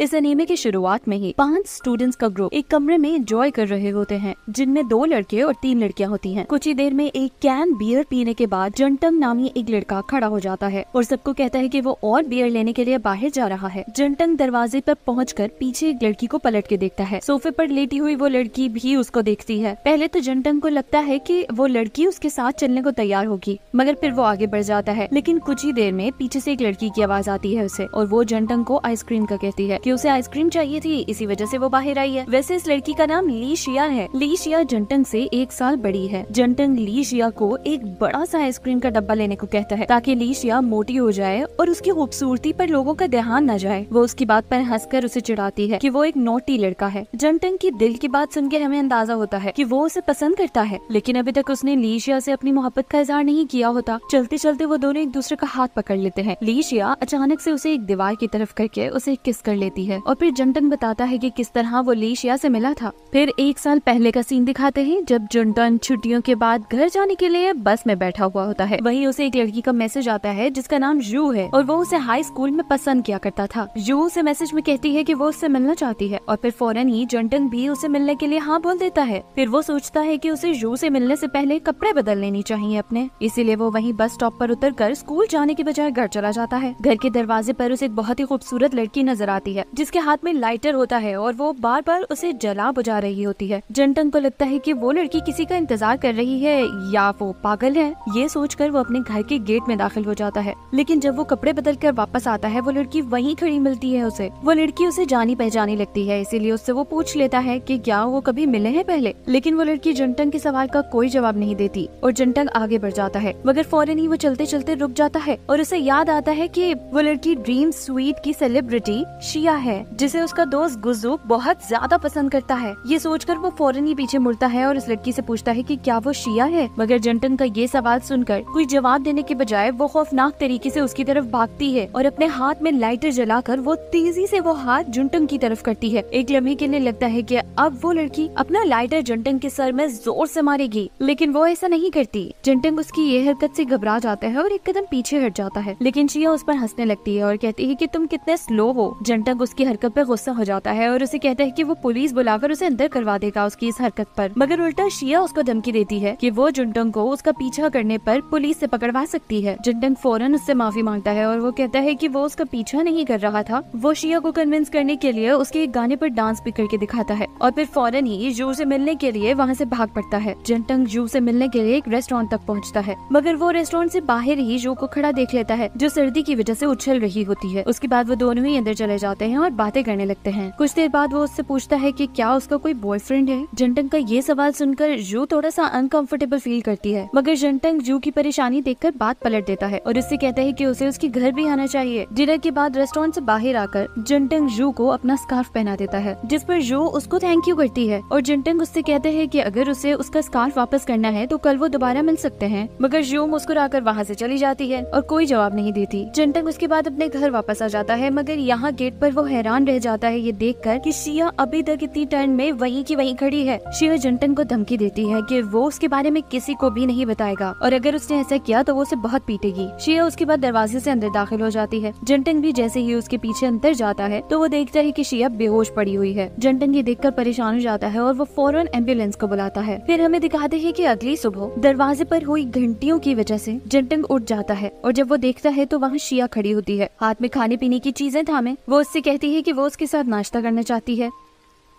इस अनिमे की शुरुआत में ही पांच स्टूडेंट्स का ग्रुप एक कमरे में एंजॉय कर रहे होते हैं जिनमें दो लड़के और तीन लड़कियां होती हैं। कुछ ही देर में एक कैन बियर पीने के बाद जनटंग नामी एक लड़का खड़ा हो जाता है और सबको कहता है कि वो और बियर लेने के लिए बाहर जा रहा है जनटंग दरवाजे पर पहुँच पीछे एक लड़की को पलट के देखता है सोफे पर लेटी हुई वो लड़की भी उसको देखती है पहले तो जनटंग को लगता है की वो लड़की उसके साथ चलने को तैयार होगी मगर फिर वो आगे बढ़ जाता है लेकिन कुछ ही देर में पीछे से एक लड़की की आवाज आती है उसे और वो जनटंग को आइसक्रीम का कहती है कि उसे आइसक्रीम चाहिए थी इसी वजह से वो बाहर आई है वैसे इस लड़की का नाम ली शिया है ली शिया जंटंग से एक साल बड़ी है जंटंग ली शिया को एक बड़ा सा आइसक्रीम का डब्बा लेने को कहता है ताकि ली शिया मोटी हो जाए और उसकी खूबसूरती पर लोगों का ध्यान न जाए वो उसकी बात पर कर उसे चिढ़ाती है कि वो एक नोटी लड़का है जंटंग की दिल की बात सुनकर हमें अंदाजा होता है कि वो उसे पसंद करता है लेकिन अभी तक उसने लीशिया से अपनी मोहब्बत का इजहार नहीं किया होता चलते चलते वो दोनों एक दूसरे का हाथ पकड़ लेते हैं लीशिया अचानक से उसे एक दीवार की तरफ करके उसे किस कर लेते रहती है और फिर जंटन बताता है कि किस तरह वो लेशिया से मिला था फिर एक साल पहले का सीन दिखाते हैं जब जंटन छुट्टियों के बाद घर जाने के लिए बस में बैठा हुआ होता है वही उसे एक लड़की का मैसेज आता है जिसका नाम जू है और वो उसे हाई स्कूल में पसंद किया करता था जू उसे मैसेज में कहती है की वो उससे मिलना चाहती है और फिर फौरन ही जंटन भी उसे मिलने के लिए हाँ बोल देता है फिर वो सोचता है की उसे जू ऐसी मिलने ऐसी पहले कपड़े बदल लेने चाहिए अपने इसीलिए वो वही बस स्टॉप आरोप उतर कर स्कूल जाने के बजाय घर चला जाता है घर के दरवाजे पर उसे एक बहुत ही खूबसूरत लड़की नजर आती है है जिसके हाथ में लाइटर होता है और वो बार बार उसे जला बुझा रही होती है जनटंग को लगता है की वो लड़की किसी का इंतजार कर रही है या वो पागल है ये सोचकर वो अपने घर के गेट में दाखिल हो जाता है लेकिन जब वो कपड़े बदल कर वापस आता है वो लड़की वही खड़ी मिलती है उसे वो लड़की उसे जानी पहचानी लगती है इसीलिए उससे वो पूछ लेता है की क्या वो कभी मिले हैं पहले लेकिन वो लड़की जनटंग के सवाल का कोई जवाब नहीं देती और जनटंग आगे बढ़ जाता है मगर फौरन ही वो चलते चलते रुक जाता है और उसे याद आता है की वो लड़की ड्रीम स्वीट की सेलिब्रिटी शिया है जिसे उसका दोस्त गुजुक बहुत ज्यादा पसंद करता है ये सोचकर वो फौरन ही पीछे मुड़ता है और इस लड़की से पूछता है कि क्या वो शिया है मगर जंटन का ये सवाल सुनकर कोई जवाब देने के बजाय वो खौफनाक तरीके से उसकी तरफ भागती है और अपने हाथ में लाइटर जलाकर वो तेजी से वो हाथ जुंटन की तरफ करती है एक लम्हे के लिए लगता है कि अब वो लड़की अपना लाइटर जंटन के सर में जोर से मारेगी लेकिन वो ऐसा नहीं करती जंटंग उसकी ये हरकत से घबरा जाता है और एक कदम पीछे हट जाता है लेकिन शिया उस पर हंसने लगती है और कहती है की तुम कितने स्लो हो जंटन उसकी हरकत पर गुस्सा हो जाता है और उसे कहता है कि वो पुलिस बुलाकर उसे अंदर करवा देगा उसकी इस हरकत पर मगर उल्टा शिया उसको धमकी देती है कि वो जुनटंग को उसका पीछा करने पर पुलिस से पकड़वा सकती है जुनटंग फौरन उससे माफी मांगता है और वो कहता है कि वो उसका पीछा नहीं कर रहा था वो शिया को कन्विंस करने के लिए उसके एक गाने पर डांस भी करके दिखाता है और फिर फौरन ही जू से मिलने के लिए वहाँ से भाग पड़ता है जुनटंग जू से मिलने के लिए एक रेस्टोरेंट तक पहुँचता है मगर वो रेस्टोरेंट से बाहर ही जू को खड़ा देख लेता है जो सर्दी की वजह से उछल रही होती है उसके बाद वो दोनों ही अंदर चले जाते हैं हैं और बातें करने लगते हैं कुछ देर बाद वो उससे पूछता है कि क्या उसका कोई बॉयफ्रेंड है जनटंग का ये सवाल सुनकर जू थोड़ा सा अनकंफर्टेबल फील करती है मगर जनटंग जू की परेशानी देखकर बात पलट देता है और उससे कहता है कि उसे उसके घर भी आना चाहिए डिनर के बाद रेस्टोरेंट से बाहर आकर जंटंग जू को अपना स्कार्फ पहना देता है जिस पर जू उसको थैंक यू करती है और जनटंग उससे कहते हैं कि अगर उसे उसका स्कार्फ वापस करना है तो कल वो दोबारा मिल सकते हैं मगर जू मुस्कुराकर वहाँ से चली जाती है और कोई जवाब नहीं देती जनटंग उसके बाद अपने घर वापस आ जाता है मगर यहाँ गेट पर वो हैरान रह जाता है ये देख कर की शिया अभी तक इतनी टर्न में वही की वही खड़ी है शिया जंटन को धमकी देती है की वो उसके बारे में किसी को भी नहीं बताएगा और अगर उसने ऐसा किया तो वो उसे बहुत पीटेगी शिया उसके बाद दरवाजे ऐसी अंदर दाखिल हो जाती है जंटन भी जैसे ही उसके पीछे अंदर जाता है तो वो देखता है की शिया बेहोश पड़ी हुई है जंटन ये देख परेशान हो जाता है और वो फौरन एम्बुलेंस को बुलाता है फिर हमें दिखाते हैं की अगली सुबह दरवाजे पर हुई घंटियों की वजह से जंटंग उठ जाता है और जब वो देखता है तो वहाँ शिया खड़ी होती है हाथ में खाने पीने की चीजें था थामे वो उससे कहती है कि वो उसके साथ नाश्ता करना चाहती है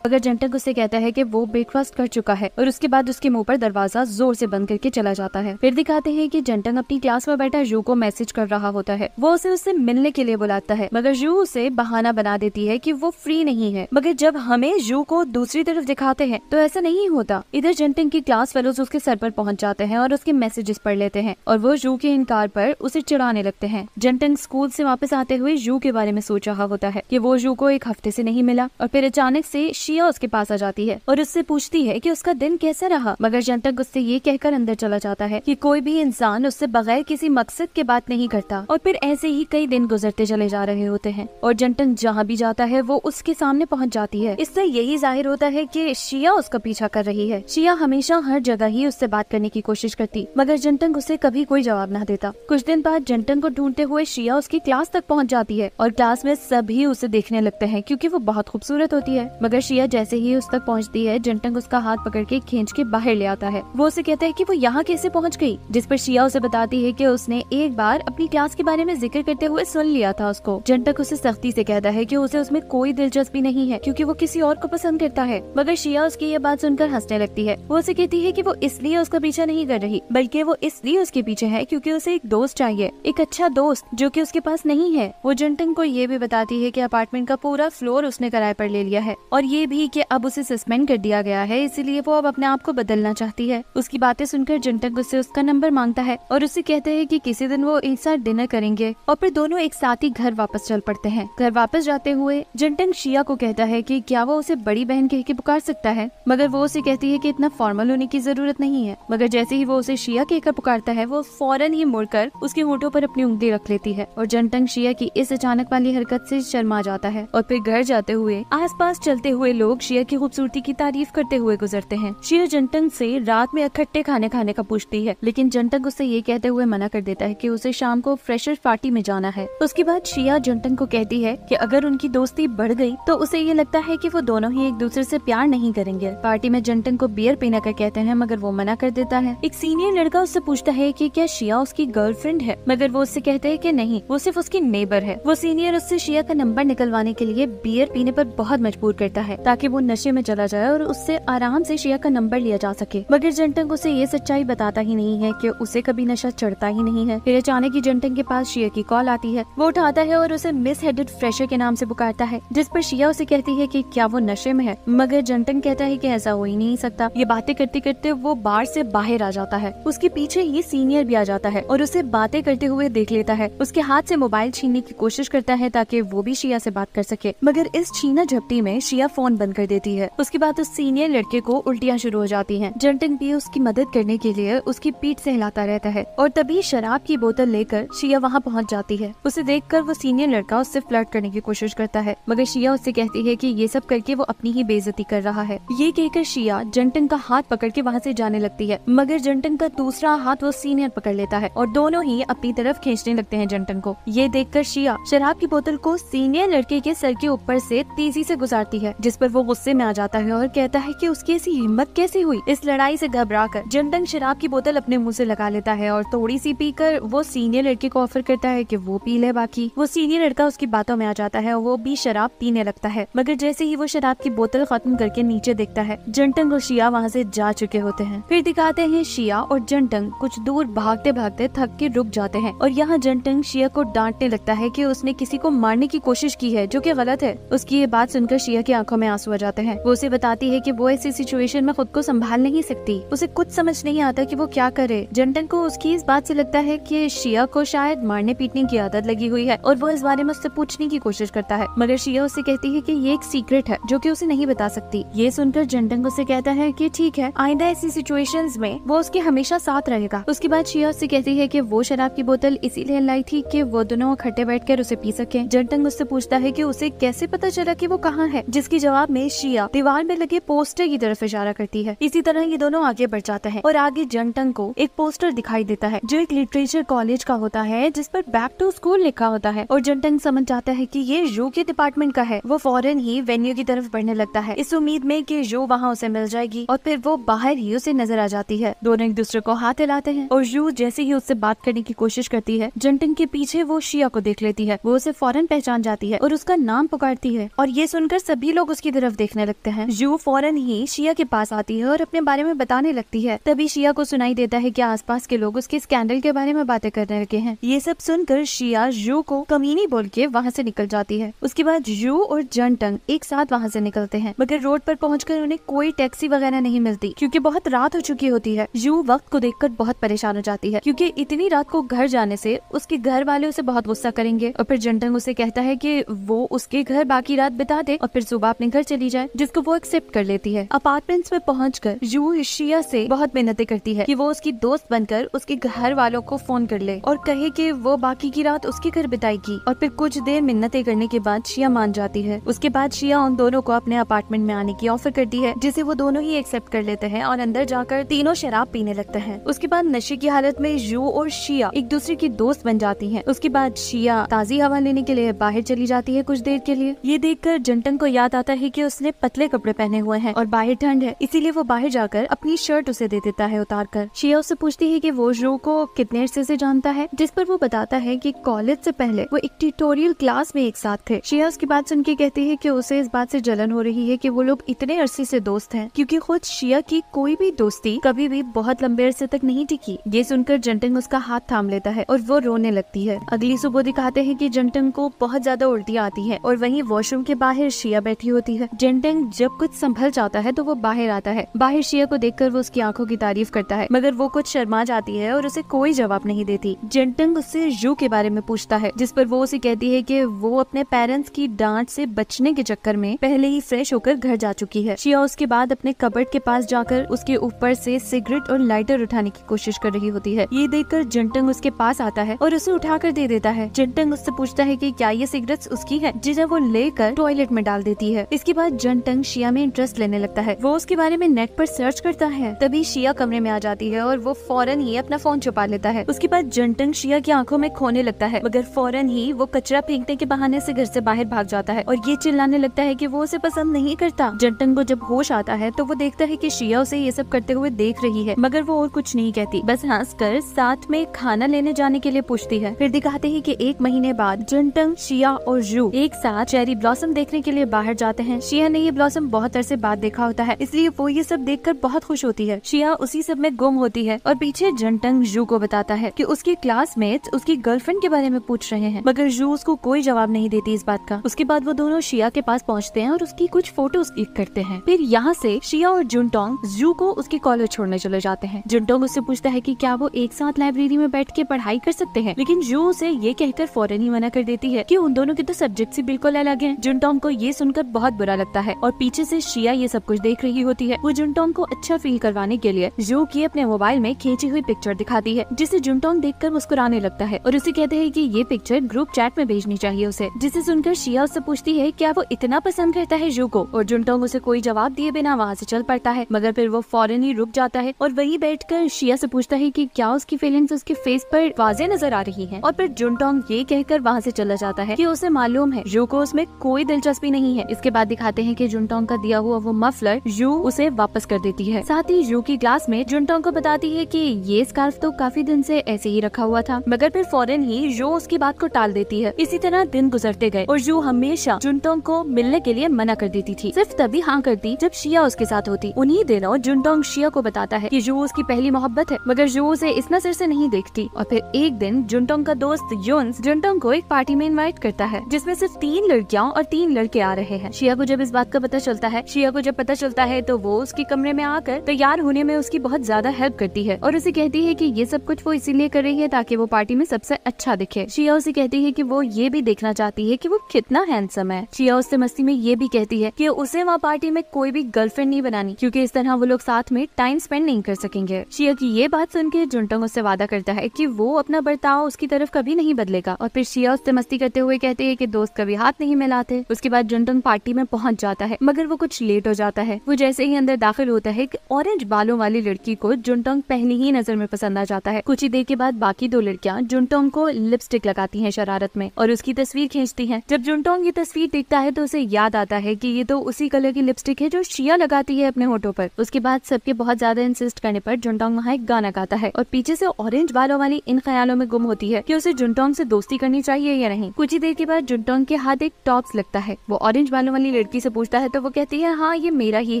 अगर जेंटक उसे कहता है कि वो ब्रेकफास्ट कर चुका है और उसके बाद उसके मुंह पर दरवाजा जोर से बंद करके चला जाता है फिर दिखाते हैं कि जेंटक अपनी क्लास में बैठा जू को मैसेज कर रहा होता है वो उसे उससे मिलने के लिए बुलाता है मगर जू उसे बहाना बना देती है की वो फ्री नहीं है मगर जब हमें जू को दूसरी तरफ दिखाते हैं तो ऐसा नहीं होता इधर जेंटक की क्लास फेलोज उसके सर पर पहुंच जाते हैं और उसके मैसेजेस पढ़ लेते हैं और वो जू के इनकार पर उसे चिड़ाने लगते हैं जेंटक स्कूल से वापस आते हुए जू के बारे में सोच रहा होता है कि वो जू को एक हफ्ते से नहीं मिला और फिर अचानक से शी जिया उसके पास आ जाती है और उससे पूछती है कि उसका दिन कैसा रहा मगर जंतक उससे ये कहकर अंदर चला जाता है कि कोई भी इंसान उससे बगैर किसी मकसद के बात नहीं करता और फिर ऐसे ही कई दिन गुजरते चले जा रहे होते हैं और जंटक जहाँ भी जाता है वो उसके सामने पहुँच जाती है इससे यही जाहिर होता है की शिया उसका पीछा कर रही है शिया हमेशा हर जगह ही उससे बात करने की कोशिश करती मगर जंटंग उसे कभी कोई जवाब न देता कुछ दिन बाद जंटंग को ढूंढते हुए शिया उसकी क्लास तक पहुँच जाती है और क्लास में सभी उसे देखने लगते हैं क्यूँकी वो बहुत खूबसूरत होती है मगर शिया रिया जैसे ही उस तक पहुंचती है जिनटंग उसका हाथ पकड़ के खींच के बाहर ले आता है वो उसे कहता है कि वो यहाँ कैसे पहुँच गई जिस पर शिया उसे बताती है कि उसने एक बार अपनी क्लास के बारे में जिक्र करते हुए सुन लिया था उसको जनटक उसे सख्ती से कहता है कि उसे उसमें कोई दिलचस्पी नहीं है क्योंकि वो किसी और को पसंद करता है मगर शिया उसकी ये बात सुनकर हंसने लगती है वो उसे कहती है की वो इसलिए उसका पीछा नहीं कर रही बल्कि वो इसलिए उसके पीछे है क्यूँकी उसे एक दोस्त चाहिए एक अच्छा दोस्त जो की उसके पास नहीं है वो जनटंग को ये भी बताती है की अपार्टमेंट का पूरा फ्लोर उसने किराए पर ले लिया है और ये भी कि अब उसे सस्पेंड कर दिया गया है इसीलिए वो अब अपने आप को बदलना चाहती है उसकी बातें सुनकर जिनटक उससे उसका नंबर मांगता है और उसे कहते हैं कि किसी दिन वो एक साथ डिनर करेंगे और फिर दोनों एक साथ ही घर वापस चल पड़ते हैं घर वापस जाते हुए जिनटन शिया को कहता है की क्या वो उसे बड़ी बहन कह के पुकार सकता है मगर वो उसे कहती है की इतना फॉर्मल होने की जरूरत नहीं है मगर जैसे ही वो उसे शिया कहकर पुकारता है वो फौरन ही मुड़कर उसके होठों पर अपनी उंगली रख लेती है और जनटंग शिया की इस अचानक वाली हरकत से शर्मा जाता है और फिर घर जाते हुए आसपास चलते हुए लोग लोग शेयर की खूबसूरती की तारीफ करते हुए गुजरते हैं शेयर जनटंग से रात में इकट्ठे खाने खाने का पूछती है लेकिन जनटंग उससे ये कहते हुए मना कर देता है कि उसे शाम को फ्रेशर पार्टी में जाना है उसके बाद शिया जनटंग को कहती है कि अगर उनकी दोस्ती बढ़ गई तो उसे ये लगता है कि वो दोनों ही एक दूसरे से प्यार नहीं करेंगे पार्टी में जनटंग को बियर पीने का कहते हैं मगर वो मना कर देता है एक सीनियर लड़का उससे पूछता है की क्या शिया उसकी गर्लफ्रेंड है मगर वो उससे कहते हैं की नहीं वो सिर्फ उसकी नेबर है वो सीनियर उससे शिया का नंबर निकलवाने के लिए बियर पीने आरोप बहुत मजबूर करता है ताकि वो नशे में चला जाए और उससे आराम से शिया का नंबर लिया जा सके मगर जनटंग उसे ये सच्चाई बताता ही नहीं है कि उसे कभी नशा चढ़ता ही नहीं है फिर अचानक ही जनटंग के पास शिया की कॉल आती है वो उठाता है और उसे मिस हेडेड फ्रेशर के नाम से पुकारता है जिस पर शिया उसे कहती है की क्या वो नशे में है मगर जंटंग कहता है की ऐसा हो ही नहीं सकता ये बातें करते करते वो बार से बाहर आ जाता है उसके पीछे ये सीनियर भी आ जाता है और उसे बातें करते हुए देख लेता है उसके हाथ से मोबाइल छीनने की कोशिश करता है ताकि वो भी शिया से बात कर सके मगर इस छीना झपटी में शिया फोन काम बंद कर देती है उसके बाद उस सीनियर लड़के को उल्टियाँ शुरू हो जाती है जंटन भी उसकी मदद करने के लिए उसकी पीठ ऐसी हिलाता रहता है और तभी शराब की बोतल लेकर शिया वहाँ पहुँच जाती है उसे देख वो सीनियर लड़का उससे फ्लर्ट करने की कोशिश करता है मगर शिया उससे कहती है की ये सब करके वो अपनी ही बेजती कर रहा है ये कहकर शिया जंटन का हाथ पकड़ के वहाँ ऐसी जाने लगती है मगर जंटन का दूसरा हाथ वो सीनियर पकड़ लेता है और दोनों ही अपनी तरफ खींचने लगते हैं जंटन को ये देखकर शिया शराब की बोतल को सीनियर लड़के के सर के ऊपर से तेजी से गुजारती है जिस पर पर वो गुस्से में आ जाता है और कहता है की उसकी ऐसी हिम्मत कैसे हुई इस लड़ाई से घबरा कर जमडंग शराब की बोतल अपने मुँह से लगा लेता है और थोड़ी सी पीकर वो सीनियर लड़के को ऑफर करता है की वो पी ले बाकी वो सीनियर लड़का उसकी बातों में आ जाता है और वो भी शराब पीने लगता है मगर जैसे ही वो शराब की बोतल खत्म करके नीचे देखता है जनटंग और शिया वहाँ से जा चुके होते हैं फिर दिखाते हैं शिया और जनटंग कुछ दूर भागते भागते थक के रुक जाते हैं और यहाँ जनटंग शिया को डांटने लगता है कि उसने किसी को मारने की कोशिश की है जो कि गलत है उसकी ये बात सुनकर शिया की आंखों में आंसू आ जाते हैं वो उसे बताती है कि वो ऐसी सिचुएशन में खुद को संभाल नहीं सकती उसे कुछ समझ नहीं आता कि वो क्या करे जंटन को उसकी इस बात से लगता है कि शिया को शायद मारने पीटने की आदत लगी हुई है और वो इस बारे में उससे पूछने की कोशिश करता है मगर शिया उसे कहती है की ये एक सीक्रेट है जो की उसे नहीं बता सकती ये सुनकर जंटन उसे कहता है की ठीक है आईदा ऐसी सिचुएशन में वो उसके हमेशा साथ रहेगा उसके बाद शिया उससे कहती है की वो शराब की बोतल इसीलिए लाई थी की वो दोनों इकट्ठे बैठ उसे पी सके जंटन उससे पूछता है की उसे कैसे पता चला की वो कहाँ है जिसकी जवाब जवाब में शिया दीवार में लगे पोस्टर की तरफ इशारा करती है इसी तरह ये दोनों आगे बढ़ जाता है और आगे जनटंग को एक पोस्टर दिखाई देता है जो एक लिटरेचर कॉलेज का होता है जिस पर बैक टू स्कूल लिखा होता है और जनटंग समझ जाता है की ये जो के डिपार्टमेंट का है वो फौरन ही वेन्यू की तरफ बढ़ने लगता है इस उम्मीद में की जो वहाँ उसे मिल जाएगी और फिर वो बाहर ही उसे नजर आ जाती है दोनों एक दूसरे को हाथ हिलाते हैं और यू जैसे ही उससे बात करने की कोशिश करती है जनटंग के पीछे वो शिया को देख लेती है वो उसे फौरन पहचान जाती है और उसका नाम पुकारती है और ये सुनकर सभी लोग उसकी तरफ देखने लगते हैं जू फौरन ही शिया के पास आती है और अपने बारे में बताने लगती है तभी शिया को सुनाई देता है की आसपास के लोग उसके स्कैंडल के बारे में बातें करने लगे हैं ये सब सुनकर शिया जू को कमीनी बोल के वहाँ से निकल जाती है उसके बाद जू और जनटंग एक साथ वहाँ से निकलते हैं मगर रोड पर पहुँच उन्हें कोई टैक्सी वगैरह नहीं मिलती क्योंकि बहुत रात हो चुकी होती है जू वक्त को देखकर बहुत परेशान हो जाती है क्योंकि इतनी रात को घर जाने से उसके घर वाले उसे बहुत गुस्सा करेंगे और फिर जनटंग उसे कहता है कि वो उसके घर बाकी रात बिता दे और फिर सुबह अपने घर चली जाए जिसको वो एक्सेप्ट कर लेती है अपार्टमेंट्स में पहुँच कर यू शिया से बहुत मेहनतें करती है की वो उसकी दोस्त बनकर उसके घर वालों को फोन कर ले और कहे की वो बाकी की रात उसके घर बिताएगी और फिर कुछ देर मिन्नते करने के बाद शिया मान जाती है उसके बाद शिया उन दोनों को अपने अपार्टमेंट में आने की ऑफर करती है जिसे वो दोनों ही एक्सेप्ट कर लेते हैं और अंदर जाकर तीनों शराब पीने लगते हैं उसके बाद नशे की हालत में यू और शिया एक दूसरे की दोस्त बन जाती है उसके बाद शिया ताजी हवा लेने के लिए बाहर चली जाती है कुछ देर के लिए ये देखकर जंटन को याद आता है कि उसने पतले कपड़े पहने हुए हैं और बाहर ठंड है इसीलिए वो बाहर जाकर अपनी शर्ट उसे दे देता है उतार कर शिया उससे पूछती है की वो जो को कितने अरसे से जानता है जिस पर वो बताता है की कॉलेज से पहले वो एक ट्यूटोरियल क्लास में एक साथ थे शिया उसकी बात सुन के कहती है की उसे इस बात से जलन हो रही है की वो लोग इतने अरसे से दोस्त है क्यूँकी खुद शिया की कोई भी दोस्ती कभी भी बहुत लंबे अरसे तक नहीं टिकी ये सुनकर जंटंग उसका हाथ थाम लेता है और वो रोने लगती है अगली सुबह दिखाते हैं कि जंटंग को बहुत ज्यादा उल्टी आती है और वहीं वॉशरूम के बाहर शिया बैठी होती है है जेंटेंग जब कुछ संभल जाता है तो वो बाहर आता है बाहर शिया को देखकर वो उसकी आंखों की तारीफ करता है मगर वो कुछ शर्मा जाती है और उसे कोई जवाब नहीं देती जेंटेंग उससे यू के बारे में पूछता है जिस पर वो उसे कहती है की वो अपने पेरेंट्स की डांट से बचने के चक्कर में पहले ही फ्रेश होकर घर जा चुकी है शिया उसके बाद अपने कबर्ड के पास जाकर उसके ऊपर से सिगरेट और लाइटर उठाने की कोशिश कर रही होती है ये देखकर जेंटंग उसके पास आता है और उसे उठा कर दे देता है जेंटंग उससे पूछता है की क्या ये सिगरेट उसकी है जिन्हें वो लेकर टॉयलेट में डाल देती है इस इसके बाद जनटंग शिया में इंटरेस्ट लेने लगता है वो उसके बारे में नेट पर सर्च करता है तभी शिया कमरे में आ जाती है और वो फौरन ही अपना फोन छुपा लेता है उसके बाद जनटंग शिया की आंखों में खोने लगता है मगर फौरन ही वो कचरा फेंकने के बहाने से घर से बाहर भाग जाता है और ये चिल्लाने लगता है कि वो उसे पसंद नहीं करता जनटंग को जब होश आता है तो वो देखता है कि शिया उसे ये सब करते हुए देख रही है मगर वो और कुछ नहीं कहती बस कर साथ में खाना लेने जाने के लिए पूछती है फिर दिखाते है की एक महीने बाद जनटंग शिया और जू एक साथ चेरी ब्लॉसम देखने के लिए बाहर जाते हैं हैं शिया ने ये ब्लॉसम बहुत अरसे बाद देखा होता है इसलिए वो ये सब देख कर बहुत खुश होती है शिया उसी सब में गुम होती है और पीछे जनटंग जू को बताता है की उसके क्लासमेट उसकी गर्लफ्रेंड के बारे में पूछ रहे हैं मगर जू उसको कोई जवाब नहीं देती इस बात का उसके बाद वो दोनों शिया के पास पहुँचते हैं और उसकी कुछ फोटोज क्लिक करते हैं फिर यहाँ से शिया और जुनटोंग जू को उसके कॉलेज छोड़ने चले जाते हैं जुनटोंग उससे पूछता है की क्या वो एक साथ लाइब्रेरी में बैठ के पढ़ाई कर सकते हैं लेकिन जू उसे ये कहकर फौरन ही मना कर देती है की उन दोनों के तो सब्जेक्ट ऐसी बिल्कुल अलग है जुनटोंग को ये सुनकर बहुत बुरा लगता है और पीछे से शिया ये सब कुछ देख रही होती है वो जुनटोंग को अच्छा फील करवाने के लिए जो की अपने मोबाइल में खींची हुई पिक्चर दिखाती है जिसे जुनटोंग देख कर मुस्कुराने लगता है और उसे कहते हैं की ये पिक्चर ग्रुप चैट में भेजनी चाहिए उसे जिसे सुनकर शिया उससे पूछती है क्या वो इतना पसंद करता है जू को और जुनटोंग उसे कोई जवाब दिए बिना वहाँ से चल पड़ता है मगर फिर वो फॉरन ही रुक जाता है और वही बैठ कर शिया से पूछता है की क्या उसकी फीलिंग्स उसके फेस पर वाजे नजर आ रही है और फिर जुनटोंग ये कहकर वहाँ से चला जाता है की उसे मालूम है जू को उसमें कोई दिलचस्पी नहीं है इसके बाद दिखाते हैं कि जुनटोंग का दिया हुआ वो मफलर यू उसे वापस कर देती है साथ ही यू की क्लास में जुनटोंग को बताती है कि ये स्कार्फ तो काफी दिन से ऐसे ही रखा हुआ था मगर फिर फौरन ही यू उसकी बात को टाल देती है इसी तरह दिन गुजरते गए और यू हमेशा जुनटोंग को मिलने के लिए मना कर देती थी सिर्फ तभी हाँ करती जब शिया उसके साथ होती उन्ही दिनों जुनटोंग शिया को बताता है की यू उसकी पहली मोहब्बत है मगर यू उसे इस नजर ऐसी नहीं देखती और फिर एक दिन जुनटोंग का दोस्त यून जुनटोंग को एक पार्टी में इन्वाइट करता है जिसमे सिर्फ तीन लड़कियाँ और तीन लड़के आ रहे हैं शिया को को जब इस बात का पता चलता है शिया को जब पता चलता है तो वो उसके कमरे में आकर तैयार होने में उसकी बहुत ज्यादा हेल्प करती है और उसे कहती है की ये सब कुछ वो इसीलिए कर रही है ताकि वो पार्टी में सबसे अच्छा दिखे शिया उसे कहती है की वो ये भी देखना चाहती है की वो कितना हैंडसम है शिया उससे मस्ती में ये भी कहती है की उसे वहाँ पार्टी में कोई भी गर्लफ्रेंड नहीं बनानी क्यूँकी इस तरह वो लोग साथ में टाइम स्पेंड नहीं कर सकेंगे शिया की ये बात सुन के जुनटंग उससे वादा करता है की वो अपना बर्ताव उसकी तरफ कभी नहीं बदलेगा और फिर शिया उससे मस्ती करते हुए कहते हैं कि दोस्त कभी हाथ नहीं मिलाते उसके बाद जुनटंग पार्टी में पहुंच जाता है मगर वो कुछ लेट हो जाता है वो जैसे ही अंदर दाखिल होता है ऑरेंज बालों वाली लड़की को जुनटोंग पहनी ही नजर में पसंद आ जाता है कुछ ही देर के बाद बाकी दो लड़कियां जुनटोंग को लिपस्टिक लगाती हैं शरारत में और उसकी तस्वीर खींचती हैं जब जुनटोंग ये तस्वीर देखता है तो उसे याद आता है कि ये तो उसी कलर की लिपस्टिक है जो शिया लगाती है अपने होठों पर उसके बाद सबके बहुत ज्यादा इंसिस्ट करने पर जुनटोंग वहाँ एक गाना गाता है और पीछे से ऑरेंज बालों वाली इन ख्यालों में गुम होती है की उसे जुनटोंग से दोस्ती करनी चाहिए या नहीं कुछ ही देर के बाद जुनटोंग के हाथ एक टॉप्स लगता है वो ऑरेंज बालों वाली लड़की से पूछता है तो वो कहती है हाँ ये मेरा ही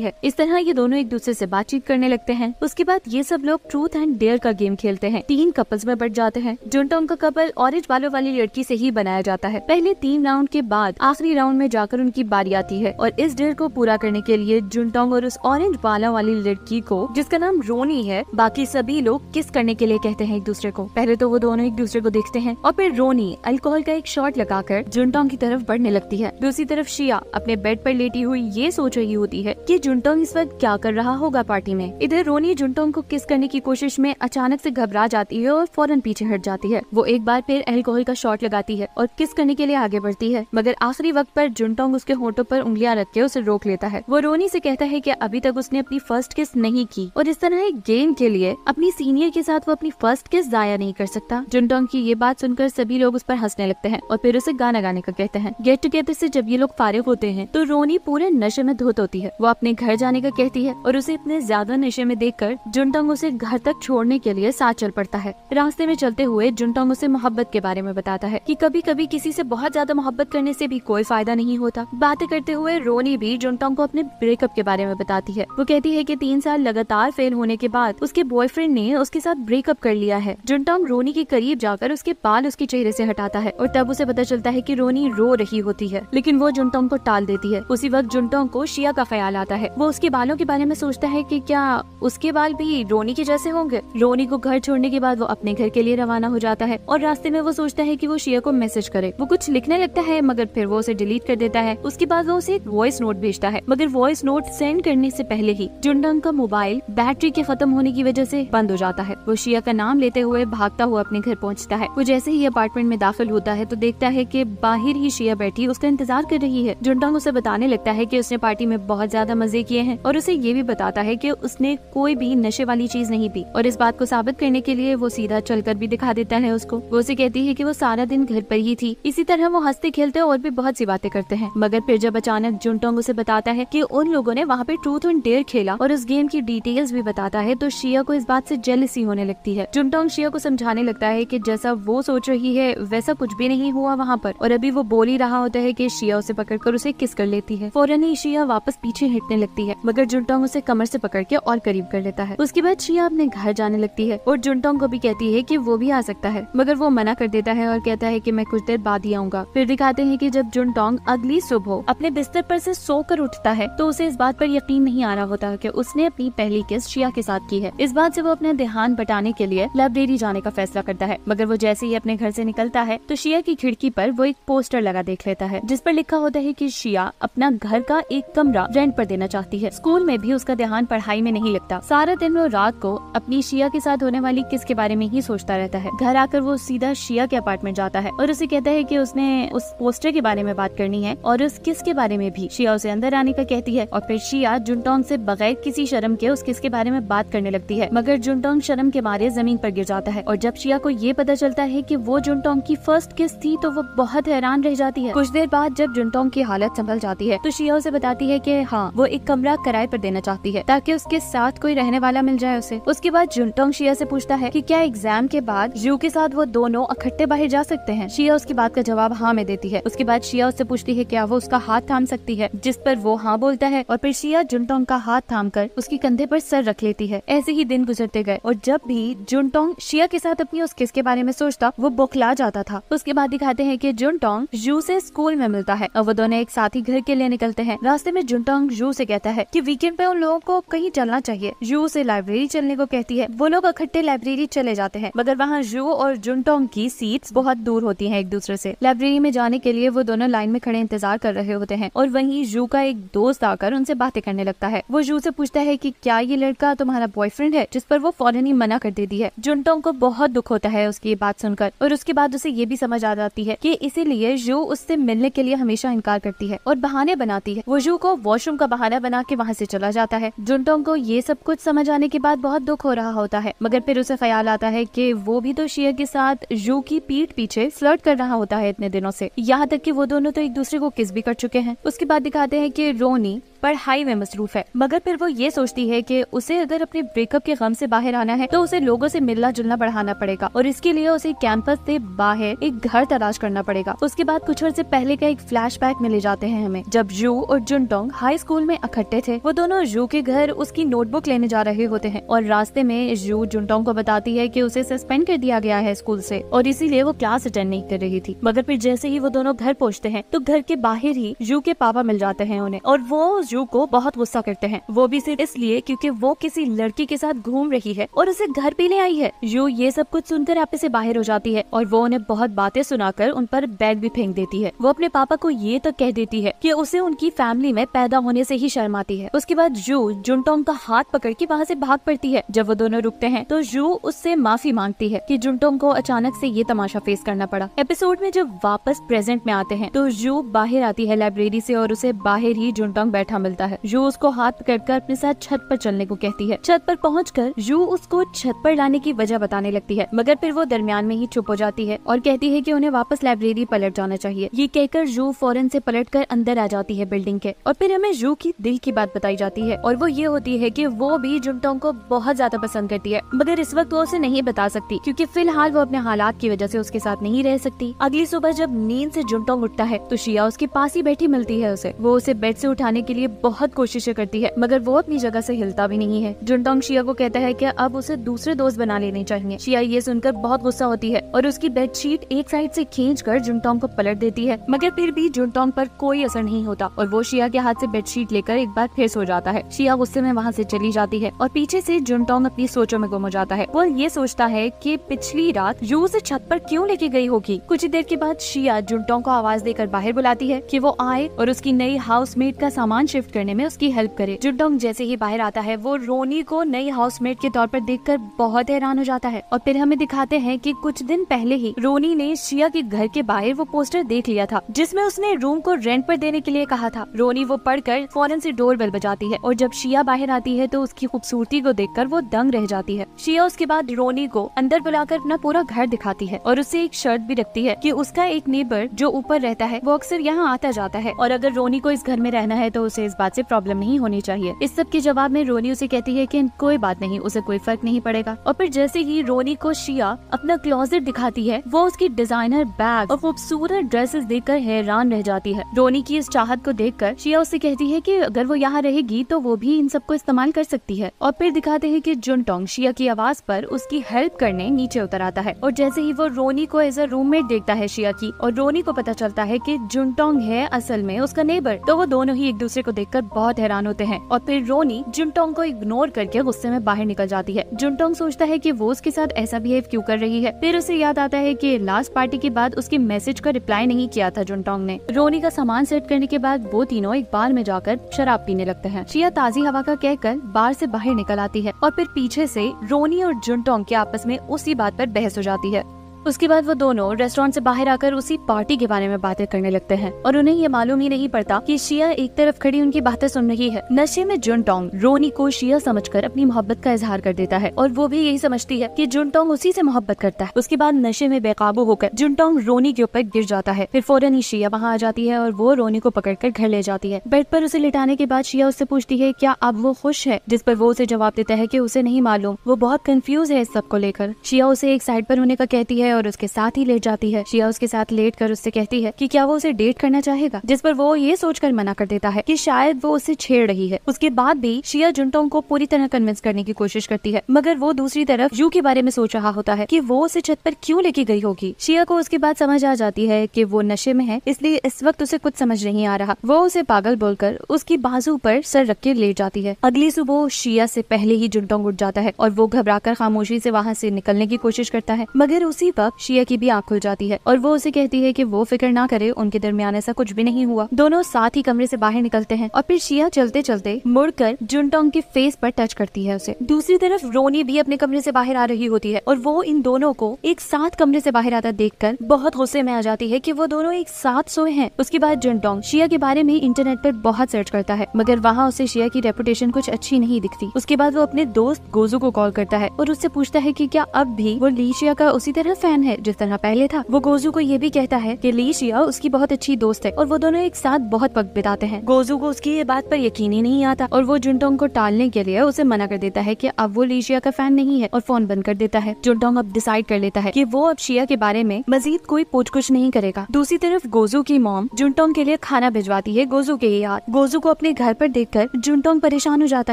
है इस तरह ये दोनों एक दूसरे से बातचीत करने लगते हैं उसके बाद ये सब लोग ट्रूथ एंड डेयर का गेम खेलते हैं तीन कपल्स में बट जाते हैं जुनटोंग का कपल ऑरेंज बालों वाली लड़की से ही बनाया जाता है पहले तीन राउंड के बाद आखिरी राउंड में जाकर उनकी बारी आती है और इस डेयर को पूरा करने के लिए जुनटोंग और उस ऑरेंज बालों वाली लड़की को जिसका नाम रोनी है बाकी सभी लोग किस करने के लिए कहते हैं एक दूसरे को पहले तो वो दोनों एक दूसरे को देखते हैं और फिर रोनी अल्कोहल का एक शॉट लगाकर जुनटोंग की तरफ बढ़ने लगती है दूसरी तरफ शिया अपने बेड बेड पर लेटी हुई ये सोच रही होती है कि जुनटोंग इस वक्त क्या कर रहा होगा पार्टी में इधर रोनी जुनटोंग को किस करने की कोशिश में अचानक से घबरा जाती है और फौरन पीछे हट जाती है वो एक बार फिर एल्कोहल का शॉट लगाती है और किस करने के लिए आगे बढ़ती है मगर आखिरी वक्त पर जुनटोंग उसके होटो पर उंगलियां रख के उसे रोक लेता है वो रोनी से कहता है कि अभी तक उसने अपनी फर्स्ट किस नहीं की और इस तरह एक गेम के लिए अपनी सीनियर के साथ वो अपनी फर्स्ट किस जाया नहीं कर सकता जुनटोंग की ये बात सुनकर सभी लोग उस पर हंसने लगते हैं और फिर उसे गाना गाने का कहते हैं गेट टुगेदर से जब ये लोग फारिग होते हैं तो रोनी पूरे नशे में धुत होती है वो अपने घर जाने का कहती है और उसे इतने ज्यादा नशे में देख कर जुनटोंग उसे घर तक छोड़ने के लिए साथ चल पड़ता है रास्ते में चलते हुए जुनटोंग उसे मोहब्बत के बारे में बताता है की कभी कभी किसी से बहुत ज्यादा मोहब्बत करने से भी कोई फायदा नहीं होता बातें करते हुए रोनी भी जुनटोंग को अपने ब्रेकअप के बारे में बताती है वो कहती है की तीन साल लगातार फेल होने के बाद उसके बॉयफ्रेंड ने उसके साथ ब्रेकअप कर लिया है जुनटोंग रोनी के करीब जाकर उसके बाल उसके चेहरे से हटाता है और तब उसे पता चलता है कि रोनी रो रही होती है लेकिन वो जुनटोंग को टाल देती होती है उसी वक्त जुनटोंग को शिया का ख्याल आता है वो उसके बालों के बारे में सोचता है की क्या उसके बाल भी रोनी के जैसे होंगे रोनी को घर छोड़ने के बाद वो अपने घर के लिए रवाना हो जाता है और रास्ते में वो सोचता है की वो शिया को मैसेज करे वो कुछ लिखने लगता है मगर फिर वो उसे डिलीट कर देता है उसके बाद वो उसे एक वॉइस नोट भेजता है मगर वॉइस नोट सेंड करने से पहले ही जुंडंग का मोबाइल बैटरी के खत्म होने की वजह से बंद हो जाता है वो शिया का नाम लेते हुए भागता हुआ अपने घर पहुंचता है वो जैसे ही अपार्टमेंट में दाखिल होता है तो देखता है कि बाहर ही शिया बैठी उसका इंतजार कर रही है जुंडंग उसे बताने लगता है कि उसने पार्टी में बहुत ज्यादा मजे किए हैं और उसे ये भी बताता है कि उसने कोई भी नशे वाली चीज नहीं पी और इस बात को साबित करने के लिए वो सीधा चलकर भी दिखा देता है उसको वो उसे कहती है की वो सारा दिन घर पर ही थी इसी तरह वो हंसते खेलते और भी बहुत सी बातें करते हैं मगर फिर जब अचानक जुनटोंग उसे बताता है की उन लोगों ने वहाँ पे ट्रूथ एंड डेयर खेला और उस गेम की डिटेल्स भी बताता है तो शिया को इस बात से जेलसी होने लगती है जुमटोंग शिया को समझाने लगता है कि जैसा वो सोच रही है वैसा कुछ भी नहीं हुआ वहाँ पर और अभी वो बोल ही रहा होता है कि शिया उसे पकड़कर उसे किस कर कर लेती है फौरन ही शिया वापस पीछे हिटने लगती है मगर जुनटोंग उसे कमर से पकड़ के और करीब कर लेता है उसके बाद शिया अपने घर जाने लगती है और जुनटोंग को भी कहती है की वो भी आ सकता है मगर वो मना कर देता है और कहता है की मैं कुछ देर बाद ही आऊंगा फिर दिखाते हैं की जब जुनटोंग अगली सुबह अपने बिस्तर पर से कर उठता है तो उसे इस बात पर यकीन नहीं आ रहा होता कि उसने अपनी पहली किस्त शिया के साथ की है इस बात से वो अपना ध्यान बटाने के लिए लाइब्रेरी जाने का फैसला करता है मगर वो जैसे ही अपने घर से निकलता है तो शिया की खिड़की पर वो एक पोस्टर लगा देख लेता है जिस पर लिखा होता है कि शिया अपना घर का एक कमरा रेंट पर देना चाहती है स्कूल में भी उसका ध्यान पढ़ाई में नहीं लगता सारा दिन वो रात को अपनी शिया के साथ होने वाली किस के बारे में ही सोचता रहता है घर आकर वो सीधा शिया के अपार्टमेंट जाता है और उसे कहता है की उसने उस पोस्टर के बारे में बात करनी है और उस किस के बारे में भी शिया उसे अंदर आने का कहती है और फिर शिया जुनटोंग ऐसी बगैर किसी शर्म के उस किस के बारे में बात करने लगती है मगर जुनटोंग शर्म के मारे जमीन पर गिर जाता है और जब शिया को ये पता चलता है कि वो जुनटोंग की फर्स्ट किस थी तो वो बहुत हैरान रह जाती है कुछ देर बाद जब जुनटोंग की हालत संभल जाती है तो शिया उसे बताती है की हाँ वो एक कमरा किराए पर देना चाहती है ताकि उसके साथ कोई रहने वाला मिल जाए उसे उसके बाद जुनटोंग शिया से पूछता है की क्या एग्जाम के बाद यू के साथ वो दोनों इकट्ठे बाहर जा सकते हैं शिया उसकी बात का जवाब हाँ में देती है उसके बाद शिया उससे पूछती है क्या वो उसका हाथ थाम सकती है जिस पर वो हाँ बोलता है और फिर शिया जुनटोंग का हाथ थाम कर उसके कंधे पर सर रख लेती है ऐसे ही दिन गुजरते गए और जब भी जुनटोंग शिया के साथ अपनी उस किस के बारे में सोचता वो बुखला जाता था उसके बाद दिखाते हैं की जुनटोंग यू से स्कूल में मिलता है और वो दोनों एक साथ ही घर के लिए निकलते हैं रास्ते में जुनटोंग जू से कहता है कि वीकेंड पे उन लोगों को कहीं चलना चाहिए जू से लाइब्रेरी चलने को कहती है वो लोग इकट्ठे लाइब्रेरी चले जाते हैं मगर वहाँ जू और जुनटोंग की सीट बहुत दूर होती है एक दूसरे से लाइब्रेरी में जाने के लिए वो दोनों लाइन में खड़े इंतजार कर रहे होते हैं और वही जू का एक दोस्त आकर उनसे बातें करने लगता है वो जू से पूछता है की क्या ये लड़का तुम्हारा बॉयफ्रेंड है जिस पर वो फौरन ही मना कर देती है जुनटोंग को बहुत दुख होता है उसकी ये बात सुनकर और उसके बाद उसे ये भी समझ आ जाती है की इसीलिए जू उससे मिलने के लिए हमेशा इनकार करती है और बहाने बनाती है वजू को वॉशरूम का बहाना बना के वहाँ से चला जाता है जुनटोंग को ये सब कुछ समझ आने के बाद बहुत दुख हो रहा होता है मगर फिर उसे ख्याल आता है की वो भी तो शिया के साथ जू की पीठ पीछे फ्लर्ट कर रहा होता है इतने दिनों से यहाँ तक की वो दोनों तो एक दूसरे को किस भी कर चुके हैं उसके बाद दिखाते हैं की रोनी पढ़ाई में मसरूफ है मगर फिर वो ये सोचती है की उसे अगर अपने ब्रेकअप के गम से बाहर आना है तो उसे लोगों से मिलना जुलना बढ़ाना पड़ेगा और इसके लिए उसे कैंपस से बाहर एक घर तलाश करना पड़ेगा उसके बाद कुछ से पहले का एक फ्लैश बैक मिले जाते हैं हमें जब जू और जुनटोंग हाई स्कूल में इकट्ठे थे वो दोनों जू के घर उसकी नोटबुक लेने जा रहे होते हैं और रास्ते में जू जुनटोंग को बताती है कि उसे सस्पेंड कर दिया गया है स्कूल से और इसीलिए वो क्लास अटेंड नहीं कर रही थी मगर फिर जैसे ही वो दोनों घर पहुँचते हैं तो घर के बाहर ही जू के पापा मिल जाते हैं उन्हें और वो जू को बहुत गुस्सा करते हैं वो भी सिर्फ इसलिए क्योंकि वो किसी लड़की के साथ घूम रही है और उसे घर पीने ले आई है जू ये सब कुछ सुनकर आप से बाहर हो जाती है और वो उन्हें बहुत बातें सुनाकर उन पर बैग भी फेंक देती है वो अपने पापा को ये तक तो कह देती है की उसे उनकी फैमिली में पैदा होने ऐसी ही शर्म आती है उसके बाद जू जुनटोंग का हाथ पकड़ के वहाँ ऐसी भाग पड़ती है जब वो दोनों रुकते हैं तो जू उससे माफी मांगती है की जुनटोंग को अचानक ऐसी ये तमाशा फेस करना पड़ा एपिसोड में जब वापस प्रेजेंट में आते हैं तो जू बाहर आती है लाइब्रेरी से और उसे बाहर ही जुनटोंग बैठा मिलता है यू उसको हाथ पकड़कर अपने साथ छत पर चलने को कहती है छत पर कर यू उसको छत पर लाने की वजह बताने लगती है मगर फिर वो दरमियान में ही चुप हो जाती है और कहती है की उन्हें वापस लाइब्रेरी पलट जाना चाहिए ये कहकर यू ऐसी पलट कर अंदर आ जाती है बिल्डिंग के और फिर हमें जू की दिल की बात बताई जाती है और वो ये होती है की वो भी जुमटोंग को बहुत ज्यादा पसंद करती है मगर इस वक्त वो उसे नहीं बता सकती क्यूँकी फिलहाल वो अपने हालात की वजह ऐसी उसके साथ नहीं रह सकती अगली सुबह जब नींद से जुमटोंग उठता है तो शिया उसके पास ही बैठी मिलती है उसे वो उसे बेड से उठाने के लिए बहुत कोशिशें करती है मगर वो अपनी जगह से हिलता भी नहीं है जुनटोंग शिया को कहता है कि अब उसे दूसरे दोस्त बना लेने चाहिए शिया ये सुनकर बहुत गुस्सा होती है और उसकी बेडशीट एक साइड से खींच कर जुनटोंग को पलट देती है मगर फिर भी जुनटोंग पर कोई असर नहीं होता और वो शिया के हाथ से बेडशीट लेकर एक बार फिर सो जाता है शिया गुस्से में वहाँ से चली जाती है और पीछे से जुनटोंग अपनी सोचों में गुम हो जाता है वो ये सोचता है की पिछली रात यू से छत पर क्यूँ लेके गई होगी कुछ देर के बाद शिया जुनटोंग को आवाज देकर बाहर बुलाती है की वो आए और उसकी नई हाउसमेट का सामान शिफ्ट करने में उसकी हेल्प करे जुडोंग जैसे ही बाहर आता है वो रोनी को नई हाउसमेट के तौर पर देख बहुत हैरान हो जाता है और फिर हमें दिखाते हैं की कुछ दिन पहले ही रोनी ने शिया के घर के बाहर वो पोस्टर देख लिया था जिसमे उसने रूम को रेंट पर देने के लिए कहा था रोनी वो पढ़कर फौरन से डोर बेल बजाती है और जब शिया बाहर आती है तो उसकी खूबसूरती को देखकर वो दंग रह जाती है शिया उसके बाद रोनी को अंदर बुलाकर अपना पूरा घर दिखाती है और उसे एक शर्त भी रखती है कि उसका एक नेबर जो ऊपर रहता है वो अक्सर यहाँ आता जाता है और अगर रोनी को इस घर में रहना है तो उसे इस बात से प्रॉब्लम नहीं होनी चाहिए इस सब के जवाब में रोनी उसे कहती है की कोई बात नहीं उसे कोई फर्क नहीं पड़ेगा और फिर जैसे ही रोनी को शिया अपना क्लोजेट दिखाती है वो उसकी डिजाइनर बैग और खूबसूरत ड्रेसेस देखकर हैरान रह जाती है रोनी की इस चाहत को देखकर शिया उसे कहती है कि अगर वो यहाँ रहेगी तो वो भी इन सबको इस्तेमाल कर सकती है और फिर दिखाते हैं कि टोंग शिया की आवाज पर उसकी हेल्प करने नीचे उतर आता है और जैसे ही वो रोनी को एज अ रूममेट देखता है शिया की और रोनी को पता चलता है की टोंग है असल में उसका नेबर तो वो दोनों ही एक दूसरे को देखकर बहुत हैरान होते हैं और फिर रोनी जुमटोंग को इग्नोर करके गुस्से में बाहर निकल जाती है जुनटोंग सोचता है की वो उसके साथ ऐसा बिहेव क्यूँ कर रही है फिर उसे याद आता है की लास्ट पार्टी के बाद उसके मैसेज का रिप्लाई नहीं किया था जुनटोंग ने रोनी का सामान सेट करने के बाद वो तीनों एक बार में जाकर शराब पीने लगते हैं शिया ताजी हवा का कहकर बार से बाहर निकल आती है और फिर पीछे से रोनी और जुनटोंग के आपस में उसी बात पर बहस हो जाती है उसके बाद वो दोनों रेस्टोरेंट से बाहर आकर उसी पार्टी के बारे में बातें करने लगते हैं और उन्हें ये मालूम ही नहीं पड़ता कि शिया एक तरफ खड़ी उनकी बातें सुन रही है नशे में जुन टोंग रोनी को शिया समझकर अपनी मोहब्बत का इजहार कर देता है और वो भी यही समझती है कि टोंग उसी से मोहब्बत करता है उसके बाद नशे में बेकाबू होकर जुन टोंग रोनी के ऊपर गिर जाता है फिर फौरन ही शिया वहाँ आ जाती है और वो रोनी को कर घर ले जाती है बेड पर उसे लिटाने के बाद शिया उससे पूछती है क्या अब वो खुश है जिस पर वो उसे जवाब देता है की उसे नहीं मालूम वो बहुत कंफ्यूज है इस सब को लेकर शिया उसे एक साइड पर होने का कहती है और उसके साथ ही लेट जाती है शिया उसके साथ लेट कर उससे कहती है कि क्या वो उसे डेट करना चाहेगा जिस पर वो ये सोचकर मना कर देता है कि शायद वो उसे छेड़ रही है उसके बाद भी शिया जुनटोंग को पूरी तरह कन्विंस करने की कोशिश करती है मगर वो दूसरी तरफ यू के बारे में सोच रहा होता है की वो उसे छत पर क्यूँ लेके गई होगी शिया को उसके बाद समझ आ जाती है की वो नशे में है इसलिए इस वक्त उसे कुछ समझ नहीं आ रहा वो उसे पागल बोलकर उसकी बाजू पर सर रख के लेट जाती है अगली सुबह शिया से पहले ही जुनटोंग उठ जाता है और वो घबराकर खामोशी से वहाँ से निकलने की कोशिश करता है मगर उसी वक्त बाद शिया की भी आंख खुल जाती है और वो उसे कहती है की वो फिक्र ना करे उनके दरमियान ऐसा कुछ भी नहीं हुआ दोनों साथ ही कमरे से बाहर निकलते हैं और फिर शिया चलते चलते मुड़कर जुनटोंग के फेस पर टच करती है उसे दूसरी तरफ रोनी भी अपने कमरे से बाहर आ रही होती है और वो इन दोनों को एक साथ कमरे से बाहर आता कर बहुत गुस्से में आ जाती है की वो दोनों एक साथ सोए हैं उसके बाद जुनटोंग शिया के बारे में इंटरनेट पर बहुत सर्च करता है मगर वहाँ उसे शिया की रेपुटेशन कुछ अच्छी नहीं दिखती उसके बाद वो अपने दोस्त गोजू को कॉल करता है और उससे पूछता है की क्या अब भी वो लीशिया का उसी तरह फैन फैन है जिस तरह पहले था वो गोजू को ये भी कहता है कि ली शिया उसकी बहुत अच्छी दोस्त है और वो दोनों एक साथ बहुत वक्त बिताते हैं गोजू को उसकी ये बात पर यकीन ही नहीं आता और वो जुनटोंग को टालने के लिए उसे मना कर देता है की अब वो ली शिया का फैन नहीं है और फोन बंद कर देता है जुनटोंग अब डिसाइड कर लेता है की वो अब शिया के बारे में मजीद कोई पूछ कुछ नहीं करेगा दूसरी तरफ गोजू की मोम जुनटोंग के लिए खाना भिजवाती है गोजू के याद गोजू को अपने घर पर देखकर जुनटोंग परेशान हो जाता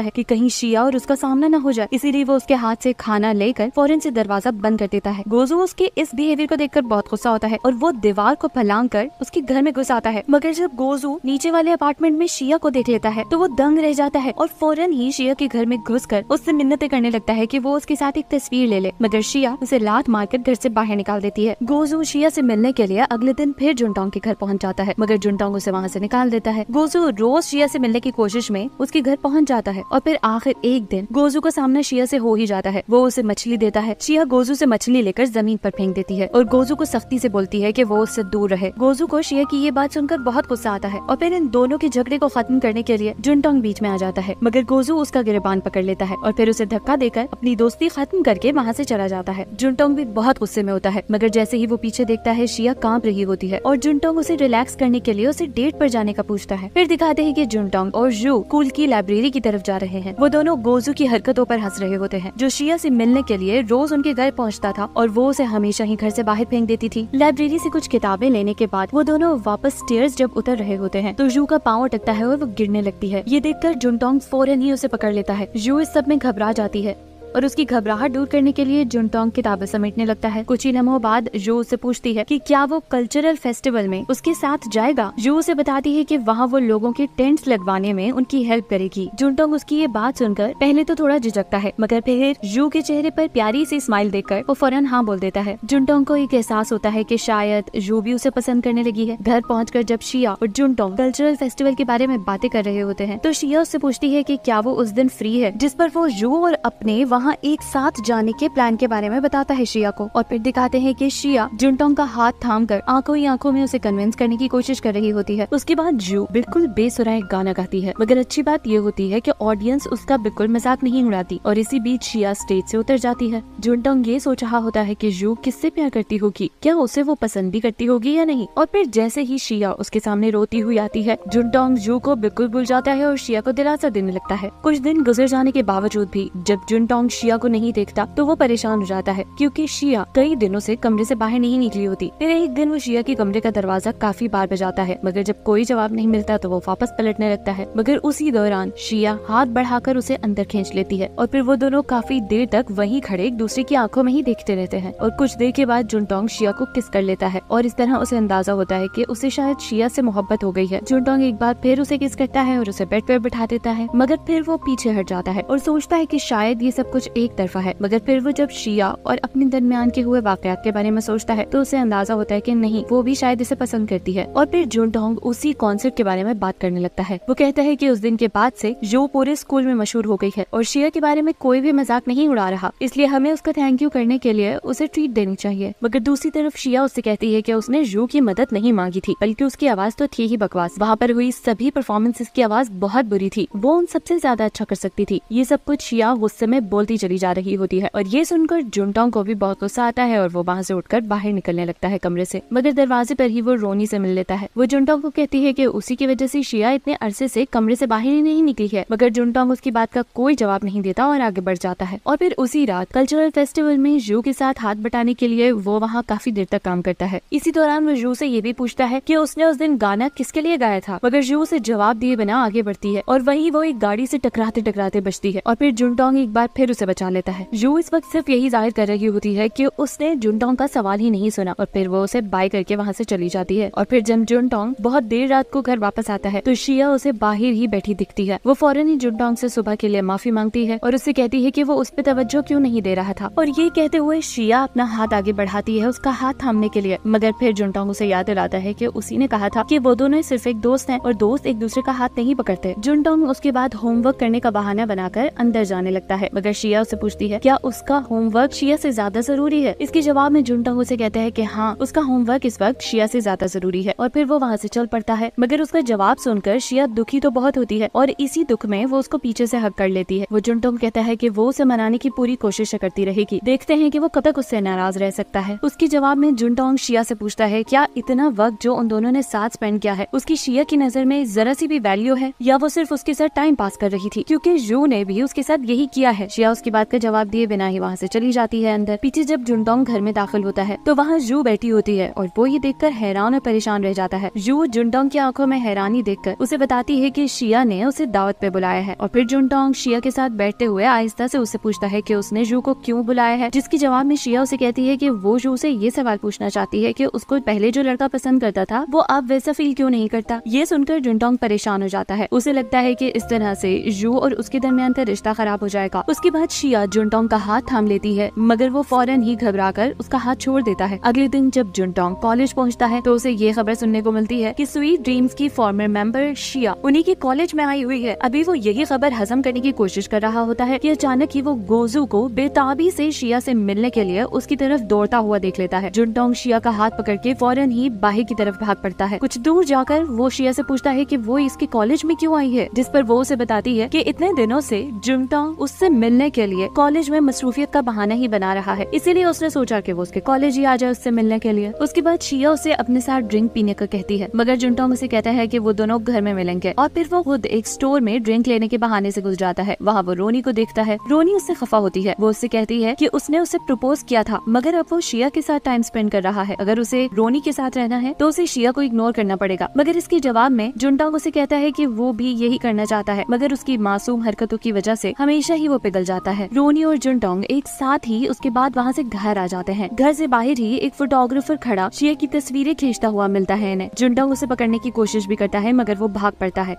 है कि कहीं शिया और उसका सामना न हो जाए इसीलिए वो उसके हाथ से खाना लेकर फौरन से दरवाजा बंद कर देता है गोजू उसके उसके इस बिहेवियर को देखकर बहुत गुस्सा होता है और वो दीवार को फैलांग कर उसके घर में घुस आता है मगर जब गोजू नीचे वाले अपार्टमेंट में शिया को देख लेता है तो वो दंग रह जाता है और फौरन ही शिया के घर में घुस कर उससे मिन्नते करने लगता है की वो उसके साथ एक तस्वीर ले ले मगर शिया उसे लात मारकर घर ऐसी बाहर निकाल देती है गोजू शिया ऐसी मिलने के लिए अगले दिन फिर जुनटोंग के घर पहुँच जाता है मगर जुनटोंग उसे वहाँ ऐसी निकाल देता है गोजू रोज शिया ऐसी मिलने की कोशिश में उसके घर पहुँच जाता है और फिर आखिर एक दिन गोजू का सामना शिया से हो ही जाता है वो उसे मछली देता है शिया गोजू से मछली लेकर जमीन पर फेंक देती है और गोजू को सख्ती से बोलती है कि वो उससे दूर रहे गोजू को शिया की ये बात सुनकर बहुत गुस्सा आता है और फिर इन दोनों के झगड़े को खत्म करने के लिए जुनटोंग बीच में आ जाता है मगर गोजू उसका गिरबान पकड़ लेता है और फिर उसे धक्का देकर अपनी दोस्ती खत्म करके वहाँ ऐसी चला जाता है जुनटोंग भी बहुत गुस्से में होता है मगर जैसे ही वो पीछे देखता है शिया कांप रही होती है और जुनटोंग उसे रिलैक्स करने के लिए उसे डेट पर जाने का पूछता है फिर दिखाते हैं कि जुनटोंग और जू कूल की लाइब्रेरी की तरफ जा रहे हैं वो दोनों गोजू की हरकतों पर हंस रहे होते हैं जो शिया से मिलने के लिए रोज उनके घर पहुँचता था और वो उसे हम हमेशा ही घर से बाहर फेंक देती थी लाइब्रेरी से कुछ किताबें लेने के बाद वो दोनों वापस स्टेयर्स जब उतर रहे होते हैं तो जू का पाँव अटकता है और वो गिरने लगती है ये देखकर जुनटोंग फौरन ही उसे पकड़ लेता है जू इस सब में घबरा जाती है और उसकी घबराहट दूर करने के लिए जुनटोंग किताबें समेटने लगता है कुछ ही लम्हों बाद जो उससे पूछती है कि क्या वो कल्चरल फेस्टिवल में उसके साथ जाएगा जो उसे बताती है कि वहाँ वो लोगों के टेंट्स लगवाने में उनकी हेल्प करेगी जुनटोंग उसकी ये बात सुनकर पहले तो थोड़ा झिझकता है मगर फिर जू के चेहरे पर प्यारी सी स्माइल देखकर वो फौरन हाँ बोल देता है जुनटोंग को एक एहसास होता है कि शायद जू भी उसे पसंद करने लगी है घर कर जब शिया और जुनटोंग कल्चरल फेस्टिवल के बारे में बातें कर रहे होते हैं तो शिया उससे पूछती है की क्या वो उस दिन फ्री है जिस पर वो जू और अपने वहाँ वहाँ एक साथ जाने के प्लान के बारे में बताता है शिया को और फिर दिखाते हैं कि शिया जुनटोंग का हाथ थाम कर आंखों ही आंखों में उसे कन्विंस करने की कोशिश कर रही होती है उसके बाद जू बिल्कुल बेसुरा एक गाना गाती है मगर अच्छी बात ये होती है की ऑडियंस उसका बिल्कुल मजाक नहीं उड़ाती और इसी बीच शिया स्टेज ऐसी उतर जाती है जुनटोंग ये सोच रहा होता है की जू किससे प्यार करती होगी क्या उसे वो पसंद भी करती होगी या नहीं और फिर जैसे ही शिया उसके सामने रोती हुई आती है जुनटोंग जू को बिल्कुल भूल जाता है और शिया को दिलासा देने लगता है कुछ दिन गुजर जाने के बावजूद भी जब जुनटोंग शिया को नहीं देखता तो वो परेशान हो जाता है क्योंकि शिया कई दिनों से कमरे से बाहर नहीं निकली होती फिर एक दिन वो शिया के कमरे का दरवाजा काफी बार बजाता है मगर जब कोई जवाब नहीं मिलता तो वो वापस पलटने लगता है मगर उसी दौरान शिया हाथ बढ़ाकर उसे अंदर खींच लेती है और फिर वो दोनों काफी देर तक वही खड़े एक दूसरे की आंखों में ही देखते रहते हैं और कुछ देर के बाद जुनटोंग शिया को किस कर लेता है और इस तरह उसे अंदाजा होता है की उसे शायद शिया से मोहब्बत हो गई है जुनटोंग एक बार फिर उसे किस करता है और उसे बेड पर बैठा देता है मगर फिर वो पीछे हट जाता है और सोचता है की शायद ये सब कुछ सोच एक तरफा है मगर फिर वो जब शिया और अपने दरमियान के हुए वाकयात के बारे में सोचता है तो उसे अंदाजा होता है की नहीं वो भी शायद इसे पसंद करती है और फिर डोंग उसी कॉन्सेप्ट के बारे में बात करने लगता है वो कहता है की उस दिन के बाद से जो पूरे स्कूल में मशहूर हो गई है और शिया के बारे में कोई भी मजाक नहीं उड़ा रहा इसलिए हमें उसका थैंक यू करने के लिए उसे ट्रीट देनी चाहिए मगर दूसरी तरफ शिया उससे कहती है कि उसने जू की मदद नहीं मांगी थी बल्कि उसकी आवाज तो थी ही बकवास वहाँ पर हुई सभी परफॉर्मेंसेस की आवाज बहुत बुरी थी वो उन सबसे ज्यादा अच्छा कर सकती थी ये सब कुछ शिया गुस्से में बोलती होती चली जा रही होती है और ये सुनकर जुमटोंग को भी बहुत गुस्सा आता है और वो वहाँ से उठकर बाहर निकलने लगता है कमरे से मगर दरवाजे पर ही वो रोनी से मिल लेता है वो जुनटोंग को कहती है की उसी की वजह से शिया इतने अरसे से कमरे से बाहर ही नहीं निकली है मगर जुनटोंग उसकी बात का कोई जवाब नहीं देता और आगे बढ़ जाता है और फिर उसी रात कल्चरल फेस्टिवल में जू के साथ हाथ बटाने के लिए वो वहाँ काफी देर तक काम करता है इसी दौरान वो जू से ये भी पूछता है कि उसने उस दिन गाना किसके लिए गाया था मगर जू उसे जवाब दिए बिना आगे बढ़ती है और वही वो एक गाड़ी से टकराते टकराते बचती है और फिर जुनटोंग एक बार फिर उसे से बचा लेता है यू इस वक्त सिर्फ यही जाहिर कर रही होती है की उसने जुनटोंग का सवाल ही नहीं सुना और फिर वो उसे बाय करके वहाँ से चली जाती है और फिर जब जुनटोंग बहुत देर रात को घर वापस आता है तो शिया उसे बाहर ही बैठी दिखती है वो फौरन ही जुनटोंग से सुबह के लिए माफी मांगती है और उसे कहती है की वो उस पर तवज्जो क्यूँ नहीं दे रहा था और ये कहते हुए शिया अपना हाथ आगे बढ़ाती है उसका हाथ थामने के लिए मगर फिर जुनटोंग उसे याद दिलाता है की उसी ने कहा था की वो दोनों सिर्फ एक दोस्त है और दोस्त एक दूसरे का हाथ नहीं पकड़ते जुनटोंग उसके बाद होमवर्क करने का बहाना बनाकर अंदर जाने लगता है मगर शिया शिया उसे पूछती है क्या उसका होमवर्क शिया से ज्यादा जरूरी है इसके जवाब में जुनटंग उसे कहते हैं की हाँ उसका होमवर्क इस वक्त शिया से ज्यादा जरूरी है और फिर वो वहाँ से चल पड़ता है मगर उसका जवाब सुनकर शिया दुखी तो बहुत होती है और इसी दुख में वो उसको पीछे से हक कर लेती है वो जुनटोंग कहता है की वो उसे मनाने की पूरी कोशिश करती रहेगी देखते हैं की वो कब तक उससे नाराज रह सकता है उसके जवाब में जुनटोंग शिया से पूछता है क्या इतना वक्त जो उन दोनों ने साथ स्पेंड किया है उसकी शिया की नजर में जरा सी भी वैल्यू है या वो सिर्फ उसके साथ टाइम पास कर रही थी क्यूँकी जू ने भी उसके साथ यही किया है शिया उसकी बात का जवाब दिए बिना ही वहाँ से चली जाती है अंदर पीछे जब जुनडोंग घर में दाखिल होता है तो वहाँ जू बैठी होती है और वो ये देखकर हैरान और परेशान रह जाता है जू जुनडोंग की आंखों में हैरानी देखकर उसे बताती है की शिया ने उसे दावत पे बुलाया है और फिर जुनडोंग शिया के साथ बैठते हुए आहिस्ता से उसे पूछता है की उसने जू को क्यूँ बुलाया है जिसके जवाब में शिया उसे कहती है की वो जू से ये सवाल पूछना चाहती है की उसको पहले जो लड़का पसंद करता था वो अब वैसा फील क्यों नहीं करता ये सुनकर जुनडोंग परेशान हो जाता है उसे लगता है की इस तरह से जू और उसके दरमियान का रिश्ता खराब हो जाएगा उसके बाद शिया जुनटोंग का हाथ थाम लेती है मगर वो फौरन ही घबरा कर उसका हाथ छोड़ देता है अगले दिन जब जुनटोंग कॉलेज पहुंचता है तो उसे ये खबर सुनने को मिलती है कि स्वीट ड्रीम्स की फॉर्मर मेंबर शिया उन्हीं के कॉलेज में आई हुई है अभी वो यही खबर हजम करने की कोशिश कर रहा होता है की अचानक ही वो गोजू को बेताबी से शिया से मिलने के लिए उसकी तरफ दौड़ता हुआ देख लेता है जुनटोंग शिया का हाथ पकड़ के फौरन ही बाहर की तरफ भाग पड़ता है कुछ दूर जाकर वो शिया से पूछता है कि वो इसके कॉलेज में क्यों आई है जिस पर वो उसे बताती है कि इतने दिनों से जुनटोंग उससे मिलने के लिए कॉलेज में मसरूफियत का बहाना ही बना रहा है इसीलिए उसने सोचा की वो उसके कॉलेज ही आ जाए उससे मिलने के लिए उसके बाद शिया उसे अपने साथ ड्रिंक पीने का कहती है मगर जुनटॉम उसे कहता है की वो दोनों घर में मिलेंगे और फिर वो खुद एक स्टोर में ड्रिंक लेने के बहाने ऐसी घुस जाता है वहाँ वो रोनी को देखता है रोनी उससे खफा होती है वो उससे कहती है की उसने उसे प्रपोज किया था मगर अब वो शिया के साथ टाइम स्पेंड कर रहा है अगर उसे रोनी के साथ रहना है तो उसे शिया को इग्नोर करना पड़ेगा मगर इसके जवाब में जुनटांग उसे कहता है की वो भी यही करना चाहता है मगर उसकी मासूम हरकतों की वजह ऐसी हमेशा ही वो पिघल जाता जाता है रोनी और जुनडोंग एक साथ ही उसके बाद वहाँ से घर आ जाते हैं घर से बाहर ही एक फोटोग्राफर खड़ा शिया की तस्वीरें खींचता हुआ मिलता है इन्हें जुनडोंग उसे पकड़ने की कोशिश भी करता है मगर वो भाग पड़ता है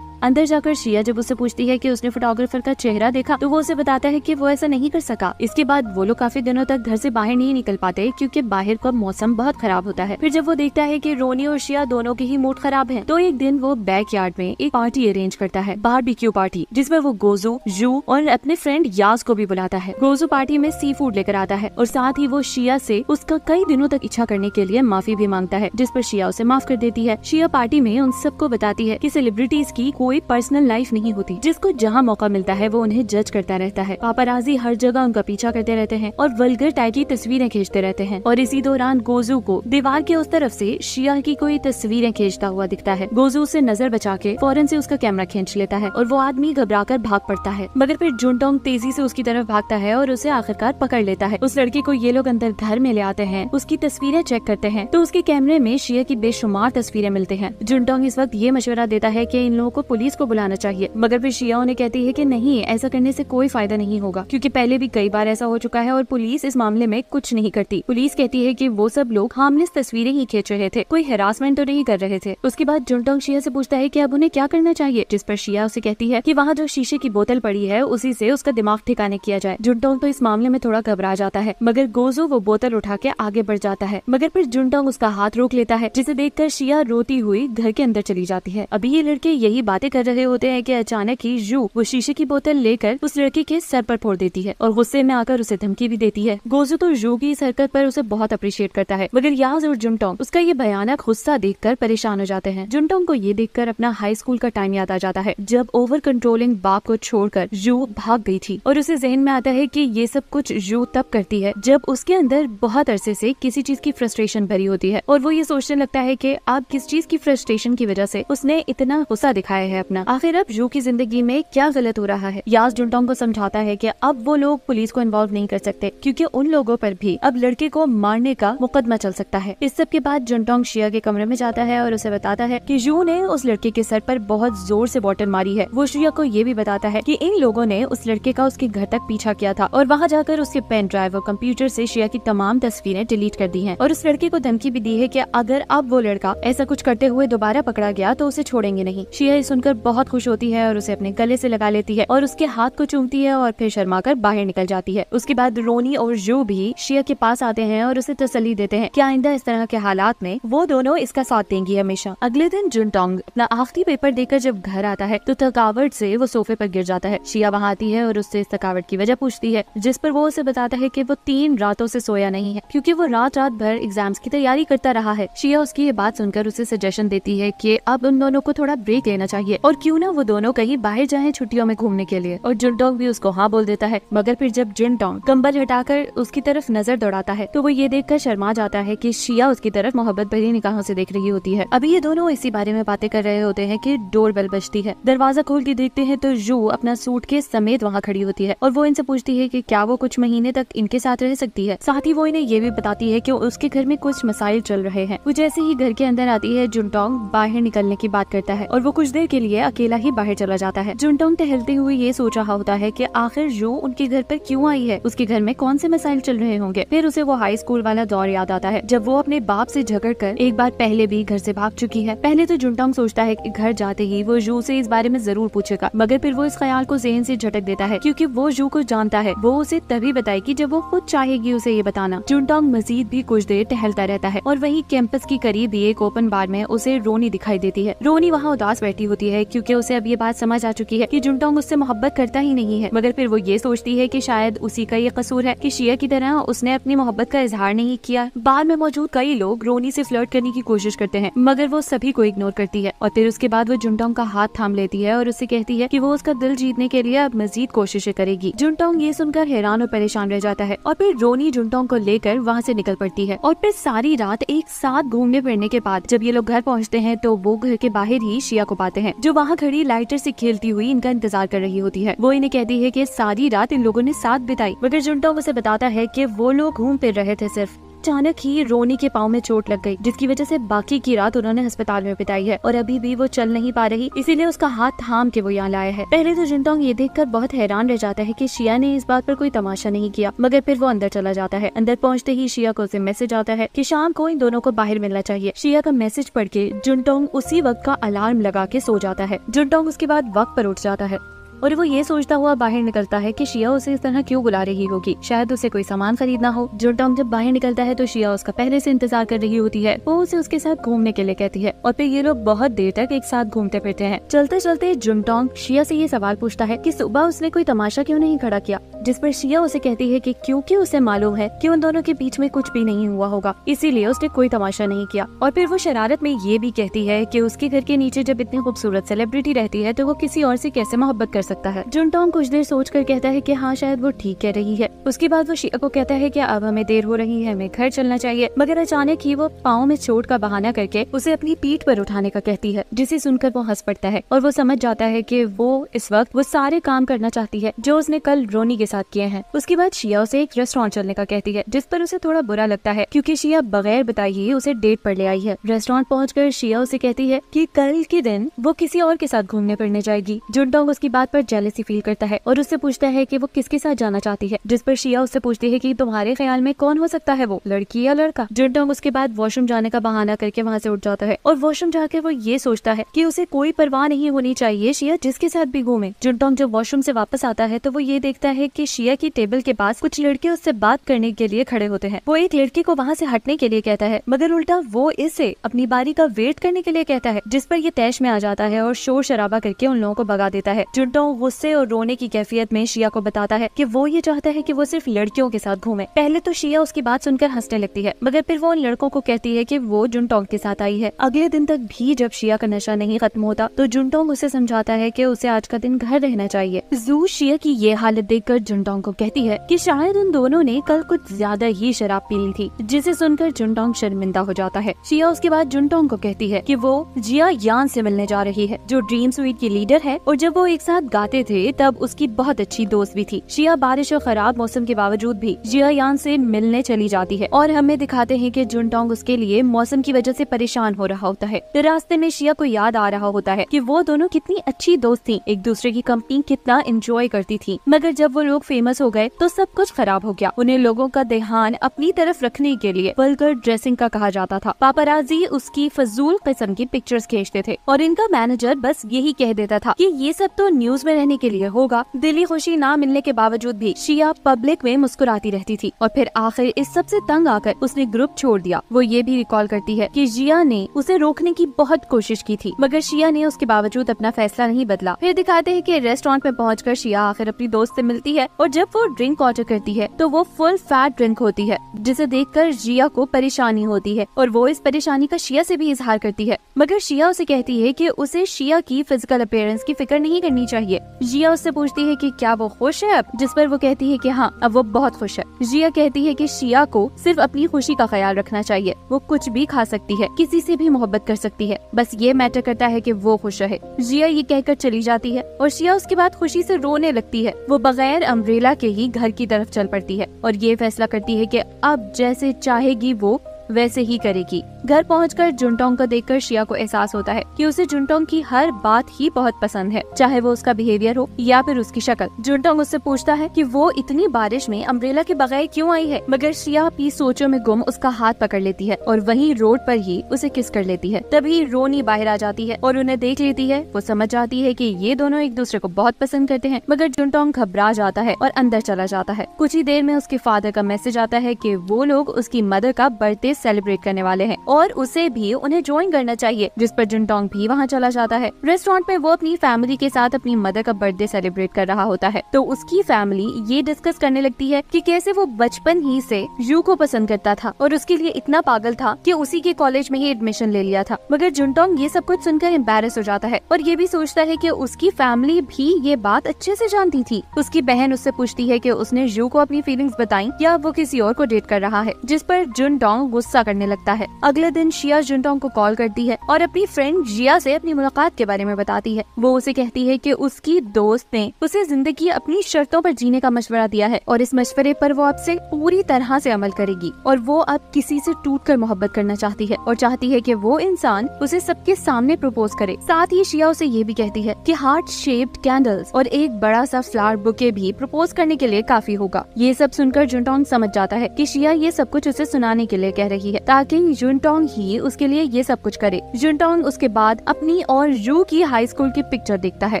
अंदर जाकर शिया जब उससे पूछती है कि उसने फोटोग्राफर का चेहरा देखा तो वो उसे बताता है कि वो ऐसा नहीं कर सका इसके बाद वो लोग काफी दिनों तक घर से बाहर नहीं निकल पाते क्योंकि बाहर का मौसम बहुत खराब होता है फिर जब वो देखता है कि रोनी और शिया दोनों के ही मूड खराब है तो एक दिन वो बैक यार्ड में एक पार्टी अरेंज करता है बारबीक्यू पार्टी जिसमे वो गोजू जू और अपने फ्रेंड यास को भी बुलाता है गोजू पार्टी में सी फूड लेकर आता है और साथ ही वो शिया से उसका कई दिनों तक इच्छा करने के लिए माफी भी मांगता है जिस पर शिया उसे माफ कर देती है शिया पार्टी में उन सबको बताती है की सेलिब्रिटीज की कोई कोई पर्सनल लाइफ नहीं होती जिसको जहाँ मौका मिलता है वो उन्हें जज करता रहता है पापाराजी हर जगह उनका पीछा करते रहते हैं और वल्गर टाइप की तस्वीरें खींचते रहते हैं और इसी दौरान गोजू को दीवार के उस तरफ से शिया की कोई तस्वीरें खींचता हुआ दिखता है गोजू उसे नजर बचा के फौरन से उसका कैमरा खींच लेता है और वो आदमी घबरा कर भाग पड़ता है मगर फिर जुनटोंग तेजी से उसकी तरफ भागता है और उसे आखिरकार पकड़ लेता है उस लड़के को ये लोग अंदर घर में ले आते हैं उसकी तस्वीरें चेक करते हैं तो उसके कैमरे में शिया की बेशुमार तस्वीरें मिलते हैं जुनटोंग इस वक्त ये मशवरा देता है की इन लोगों को पुलिस को बुलाना चाहिए मगर फिर शिया उन्हें कहती है की नहीं ऐसा करने से कोई फायदा नहीं होगा क्यूँकी पहले भी कई बार ऐसा हो चुका है और पुलिस इस मामले में कुछ नहीं करती पुलिस कहती है की वो सब लोग हार्मलेस तस्वीरें ही खींच रहे थे कोई हेरासमेंट तो नहीं कर रहे थे उसके बाद जुनटोंग शिया ऐसी पूछता है की अब उन्हें क्या करना चाहिए जिस पर शिया उसे कहती है की वहाँ जो शीशे की बोतल पड़ी है उसी से उसका दिमाग ठिकाने किया जाए जुनटोंग तो इस मामले में थोड़ा घबरा जाता है मगर गोजो वो बोतल उठा के आगे बढ़ जाता है मगर फिर जुनटोंग उसका हाथ रोक लेता है जिसे देखकर शिया रोती हुई घर के अंदर चली जाती है अभी ये लड़के यही बातें बातें कर रहे होते हैं कि अचानक ही जू वो शीशे की बोतल लेकर उस लड़की के सर पर फोड़ देती है और गुस्से में आकर उसे धमकी भी देती है गोजू तो जू की इस हरकत पर उसे बहुत अप्रिशिएट करता है मगर याज और जुमटोंग उसका ये भयानक गुस्सा कर परेशान हो जाते हैं जुमटोंग को ये कर अपना हाई स्कूल का टाइम याद आ जाता है जब ओवर कंट्रोलिंग बाप को छोड़कर जू भाग गई थी और उसे जहन में आता है की ये सब कुछ जू तब करती है जब उसके अंदर बहुत अरसे से किसी चीज की फ्रस्ट्रेशन भरी होती है और वो ये सोचने लगता है की अब किस चीज की फ्रस्ट्रेशन की वजह से उसने इतना गुस्सा दिखाया है है अपना आखिर अब जू की जिंदगी में क्या गलत हो रहा है यास जुनटोंग को समझाता है की अब वो लोग पुलिस को इन्वॉल्व नहीं कर सकते क्यूँकी उन लोगों आरोप भी अब लड़के को मारने का मुकदमा चल सकता है इस सब के बाद जुनटोंग शिया के कमरे में जाता है और उसे बताता है की जू ने उस लड़के के सर आरोप बहुत जोर ऐसी बॉटल मारी है वो शिया को ये भी बताता है की इन लोगों ने उस लड़के का उसके घर तक पीछा किया था और वहाँ जाकर उसके पेन ड्राइव और कंप्यूटर से शिया की तमाम तस्वीरें डिलीट कर दी हैं और उस लड़के को धमकी भी दी है कि अगर अब वो लड़का ऐसा कुछ करते हुए दोबारा पकड़ा गया तो उसे छोड़ेंगे नहीं शिया सुनकर सुनकर बहुत खुश होती है और उसे अपने गले से लगा लेती है और उसके हाथ को चूमती है और फिर शर्मा कर बाहर निकल जाती है उसके बाद रोनी और जो भी शिया के पास आते हैं और उसे तसली देते हैं की आइंदा इस तरह के हालात में वो दोनों इसका साथ देंगी हमेशा अगले दिन जुनटोंग अपना आखिरी पेपर देकर जब घर आता है तो थकावट से वो सोफे पर गिर जाता है शिया वहाँ आती है और उससे इस थकावट की वजह पूछती है जिस पर वो उसे बताता है की वो तीन रातों से सोया नहीं है क्यूँकी वो रात रात भर एग्जाम्स की तैयारी करता रहा है शिया उसकी ये बात सुनकर उसे सजेशन देती है की अब उन दोनों को थोड़ा ब्रेक लेना चाहिए चाहिए और क्यों ना वो दोनों कहीं बाहर जाएं छुट्टियों में घूमने के लिए और जुनटोंग भी उसको हाँ बोल देता है मगर फिर जब जुनटोंग हटा हटाकर उसकी तरफ नजर दौड़ाता है तो वो ये कर शर्मा जाता है की शिया उसकी तरफ मोहब्बत भरी निकाहों से देख रही होती है अभी ये दोनों इसी बारे में बातें कर रहे होते हैं की डोर बेल बजती है दरवाजा खोल के देखते हैं तो जू अपना सूट के समेत वहाँ खड़ी होती है और वो इनसे पूछती है की क्या वो कुछ महीने तक इनके साथ रह सकती है साथ ही वो इन्हें ये भी बताती है की उसके घर में कुछ मसाइल चल रहे हैं वो जैसे ही घर के अंदर आती है जुनटोंग बाहर निकलने की बात करता है और वो कुछ देर के लिए लिए अकेला ही बाहर चला जाता है जुनटोंग टहलते हुए ये सोच रहा होता है की आखिर जो उनके घर पर क्यूँ आई है उसके घर में कौन से मिसाइल चल रहे होंगे फिर उसे वो हाई स्कूल वाला दौर याद आता है जब वो अपने बाप से झगड़ कर एक बार पहले भी घर से भाग चुकी है पहले तो जुनटोंग सोचता है कि घर जाते ही वो जू से इस बारे में जरूर पूछेगा मगर फिर वो इस ख्याल को जहन से झटक देता है क्योंकि वो जू को जानता है वो उसे तभी बताएगी जब वो खुद चाहेगी उसे ये बताना जुनटोंग मजीद भी कुछ देर टहलता रहता है और वही कैंपस के करीब एक ओपन बार में उसे रोनी दिखाई देती है रोनी वहाँ उदास बैठी होती है है क्योंकि उसे अब ये बात समझ आ चुकी है कि जुनटोंग उससे मोहब्बत करता ही नहीं है मगर फिर वो ये सोचती है कि शायद उसी का ये कसूर है कि शिया की तरह उसने अपनी मोहब्बत का इजहार नहीं किया बाद में मौजूद कई लोग रोनी से फ्लर्ट करने की कोशिश करते हैं मगर वो सभी को इग्नोर करती है और फिर उसके बाद वो जुनटोंग का हाथ थाम लेती है और उसे कहती है की वो उसका दिल जीतने के लिए अब मजीद कोशिशें करेगी जुनटोंग ये सुनकर हैरान और परेशान रह जाता है और फिर रोनी जुनटोंग को लेकर वहाँ से निकल पड़ती है और फिर सारी रात एक साथ घूमने फिरने के बाद जब ये लोग घर पहुँचते हैं तो वो घर के बाहर ही शिया को पाते हैं जो वहाँ खड़ी लाइटर से खेलती हुई इनका इंतजार कर रही होती है वो इन्हें कहती है की सारी रात इन लोगों ने साथ बिताई मगर जुंटा उसे बताता है की वो लोग घूम फिर रहे थे सिर्फ अचानक ही रोनी के पाँव में चोट लग गई जिसकी वजह से बाकी की रात उन्होंने अस्पताल में बिताई है और अभी भी वो चल नहीं पा रही इसीलिए उसका हाथ थाम के वो यहाँ लाया है पहले तो जिनतोंग ये देखकर बहुत हैरान रह जाता है की शिया ने इस बात पर कोई तमाशा नहीं किया मगर फिर वो अंदर चला जाता है अंदर पहुँचते ही शिया को उसे मैसेज आता है की शाम को इन दोनों को बाहर मिलना चाहिए शिया का मैसेज पढ़ के जुनटोंग उसी वक्त का अलार्म लगा के सो जाता है जुनटोंग उसके बाद वक्त पर उठ जाता है और वो ये सोचता हुआ बाहर निकलता है कि शिया उसे इस तरह क्यों बुला रही होगी शायद उसे कोई सामान खरीदना हो जो टॉम जब बाहर निकलता है तो शिया उसका पहले से इंतजार कर रही होती है वो उसे उसके साथ घूमने के लिए कहती है और फिर ये लोग बहुत देर तक एक साथ घूमते फिरते हैं चलते चलते जुमटोंग शिया से ये सवाल पूछता है कि सुबह उसने कोई तमाशा क्यों नहीं खड़ा किया जिस पर शिया उसे कहती है कि क्योंकि उसे मालूम है कि उन दोनों के बीच में कुछ भी नहीं हुआ होगा इसीलिए उसने कोई तमाशा नहीं किया और फिर वो शरारत में ये भी कहती है की उसके घर के नीचे जब इतनी खूबसूरत सेलिब्रिटी रहती है तो वो किसी और ऐसी कैसे मोहब्बत कर सकता है जुन जुनटोंग कुछ देर सोच कर कहता है की हाँ शायद वो ठीक कह रही है उसके बाद वो शिया को कहता है की अब हमें देर हो रही है हमें घर चलना चाहिए मगर अचानक ही वो पाँव में चोट का बहाना करके उसे अपनी पीठ पर उठाने का कहती है जिसे सुनकर वो हंस पड़ता है और वो समझ जाता है की वो इस वक्त वो सारे काम करना चाहती है जो उसने कल रोनी के साथ किए हैं उसके बाद शिया उसे एक रेस्टोरेंट चलने का कहती है जिस पर उसे थोड़ा बुरा लगता है क्योंकि शिया बगैर बताई ही उसे डेट पर ले आई है रेस्टोरेंट पहुँच शिया उसे कहती है की कल के दिन वो किसी और के साथ घूमने फिरने जाएगी जुनटोंग उसकी बात पर जेलेसी फील करता है और उससे पूछता है की वो किसके साथ जाना चाहती है जिस पर शिया उससे पूछती है की तुम्हारे ख्याल में कौन हो सकता है वो लड़की या लड़का जुनडोंग उसके बाद वॉशरूम जाने का बहाना करके वहाँ से उठ जाता है और वॉशरूम जाकर वो ये सोचता है की उसे कोई परवाह नहीं होनी चाहिए शिया जिसके साथ भी घूमे जुनडोंग जब वॉशरूम ऐसी वापस आता है तो वो ये देखता है की शिया की टेबल के पास कुछ लड़के उससे बात करने के लिए खड़े होते हैं वो एक लड़की को वहाँ से हटने के लिए कहता है मगर उल्टा वो इसे अपनी बारी का वेट करने के लिए कहता है जिस पर ये तैश में आ जाता है और शोर शराबा करके उन लोगों को भगा देता है जुटो हजारों गुस्से और रोने की कैफियत में शिया को बताता है की वो ये चाहता है की वो सिर्फ लड़कियों के साथ घूमे पहले तो शिया उसकी बात सुनकर हंसने लगती है मगर फिर वो उन लड़कों को कहती है की वो जुनटोंग के साथ आई है अगले दिन तक भी जब शिया का नशा नहीं खत्म होता तो जुनटोंग उसे समझाता है की उसे आज का दिन घर रहना चाहिए जू शिया की ये हालत कर जुनटोंग को कहती है की शायद उन दोनों ने कल कुछ ज्यादा ही शराब पी ली थी जिसे सुनकर जुनटोंग शर्मिंदा हो जाता है शिया उसके बाद जुनटोंग को कहती है की वो जिया यान से मिलने जा रही है जो ड्रीम स्वीट की लीडर है और जब वो एक साथ गाते थे तब उसकी बहुत अच्छी दोस्त भी थी शिया बारिश और खराब मौसम के बावजूद भी जिया यान से मिलने चली जाती है और हमें दिखाते हैं कि जुनटोंग उसके लिए मौसम की वजह से परेशान हो रहा होता है तो रास्ते में शिया को याद आ रहा होता है कि वो दोनों कितनी अच्छी दोस्त थी एक दूसरे की कंपनी कितना इंजॉय करती थी मगर जब वो लोग फेमस हो गए तो सब कुछ खराब हो गया उन्हें लोगों का ध्यान अपनी तरफ रखने के लिए बल्कर ड्रेसिंग का कहा जाता था पापराजी उसकी फजूल किस्म की पिक्चर्स खींचते थे और इनका मैनेजर बस यही कह देता था कि ये सब तो न्यूज में रहने के लिए होगा दिली खुशी ना मिलने के बावजूद भी शिया पब्लिक में मुस्कुराती रहती थी और फिर आखिर इस सबसे तंग आकर उसने ग्रुप छोड़ दिया वो ये भी रिकॉल करती है की जिया ने उसे रोकने की बहुत कोशिश की थी मगर शिया ने उसके बावजूद अपना फैसला नहीं बदला फिर दिखाते हैं की रेस्टोरेंट में पहुँच कर शिया आखिर अपनी दोस्त ऐसी मिलती है और जब वो ड्रिंक ऑर्डर करती है तो वो फुल फैट ड्रिंक होती है जिसे देख कर जिया को परेशानी होती है और वो इस परेशानी का शिया ऐसी भी इजहार करती है मगर शिया उसे कहती है की उसे शिया की फिजिकल अपेयरेंस की फिक्र नहीं करनी चाहिए है जिया उससे पूछती है कि क्या वो खुश है अब जिस पर वो कहती है कि हाँ अब वो बहुत खुश है जिया कहती है कि शिया को सिर्फ अपनी खुशी का ख्याल रखना चाहिए वो कुछ भी खा सकती है किसी से भी मोहब्बत कर सकती है बस ये मैटर करता है कि वो खुश रहे जिया ये कहकर चली जाती है और शिया उसके बाद खुशी से रोने लगती है वो बगैर अम्ब्रेला के ही घर की तरफ चल पड़ती है और ये फैसला करती है कि अब जैसे चाहेगी वो वैसे ही करेगी घर कर जुनटोंग को देख कर शिया को एहसास होता है कि उसे जुनटोंग की हर बात ही बहुत पसंद है चाहे वो उसका बिहेवियर हो या फिर उसकी शक्ल जुनटोंग उससे पूछता है कि वो इतनी बारिश में अम्ब्रेला के बगैर क्यों आई है मगर शिया अपनी सोचों में गुम उसका हाथ पकड़ लेती है और वही रोड पर ही उसे किस कर लेती है तभी रोनी बाहर आ जाती है और उन्हें देख लेती है वो समझ जाती है की ये दोनों एक दूसरे को बहुत पसंद करते हैं मगर जुनटोंग घबरा जाता है और अंदर चला जाता है कुछ ही देर में उसके फादर का मैसेज आता है की वो लोग उसकी मदर का बर्थडे सेलिब्रेट करने वाले हैं और उसे भी उन्हें ज्वाइन करना चाहिए जिस पर जिनटोंग भी वहाँ चला जाता है रेस्टोरेंट में वो अपनी फैमिली के साथ अपनी मदर का बर्थडे सेलिब्रेट कर रहा होता है तो उसकी फैमिली ये डिस्कस करने लगती है की कैसे वो बचपन ही से यू को पसंद करता था और उसके लिए इतना पागल था की उसी के कॉलेज में ही एडमिशन ले लिया था मगर जुनटोंग ये सब कुछ सुनकर एम्बेरस हो जाता है और ये भी सोचता है की उसकी फैमिली भी ये बात अच्छे से जानती थी उसकी बहन उससे पूछती है की उसने यू को अपनी फीलिंग्स बताई या वो किसी और को डेट कर रहा है जिस पर जुन टोंग गुस्सा करने लगता है अगले दिन शिया जुनटोंग को कॉल करती है और अपनी फ्रेंड जिया से अपनी मुलाकात के बारे में बताती है वो उसे कहती है कि उसकी दोस्त ने उसे जिंदगी अपनी शर्तों पर जीने का मशवरा दिया है और इस मशवरे पर वो अब से पूरी तरह से अमल करेगी और वो अब किसी से टूट कर मोहब्बत करना चाहती है और चाहती है कि वो इंसान उसे सबके सामने प्रपोज करे साथ ही शिया उसे ये भी कहती है कि हार्ट शेप्ड कैंडल्स और एक बड़ा सा फ्लावर बुके भी प्रपोज करने के लिए काफी होगा ये सब सुनकर जुनटोंग समझ जाता है कि शिया ये सब कुछ उसे सुनाने के लिए कह रही रही है ताकि जुनटोंग ही उसके लिए ये सब कुछ करे जुनटोंग उसके बाद अपनी और जू की हाई स्कूल की पिक्चर देखता है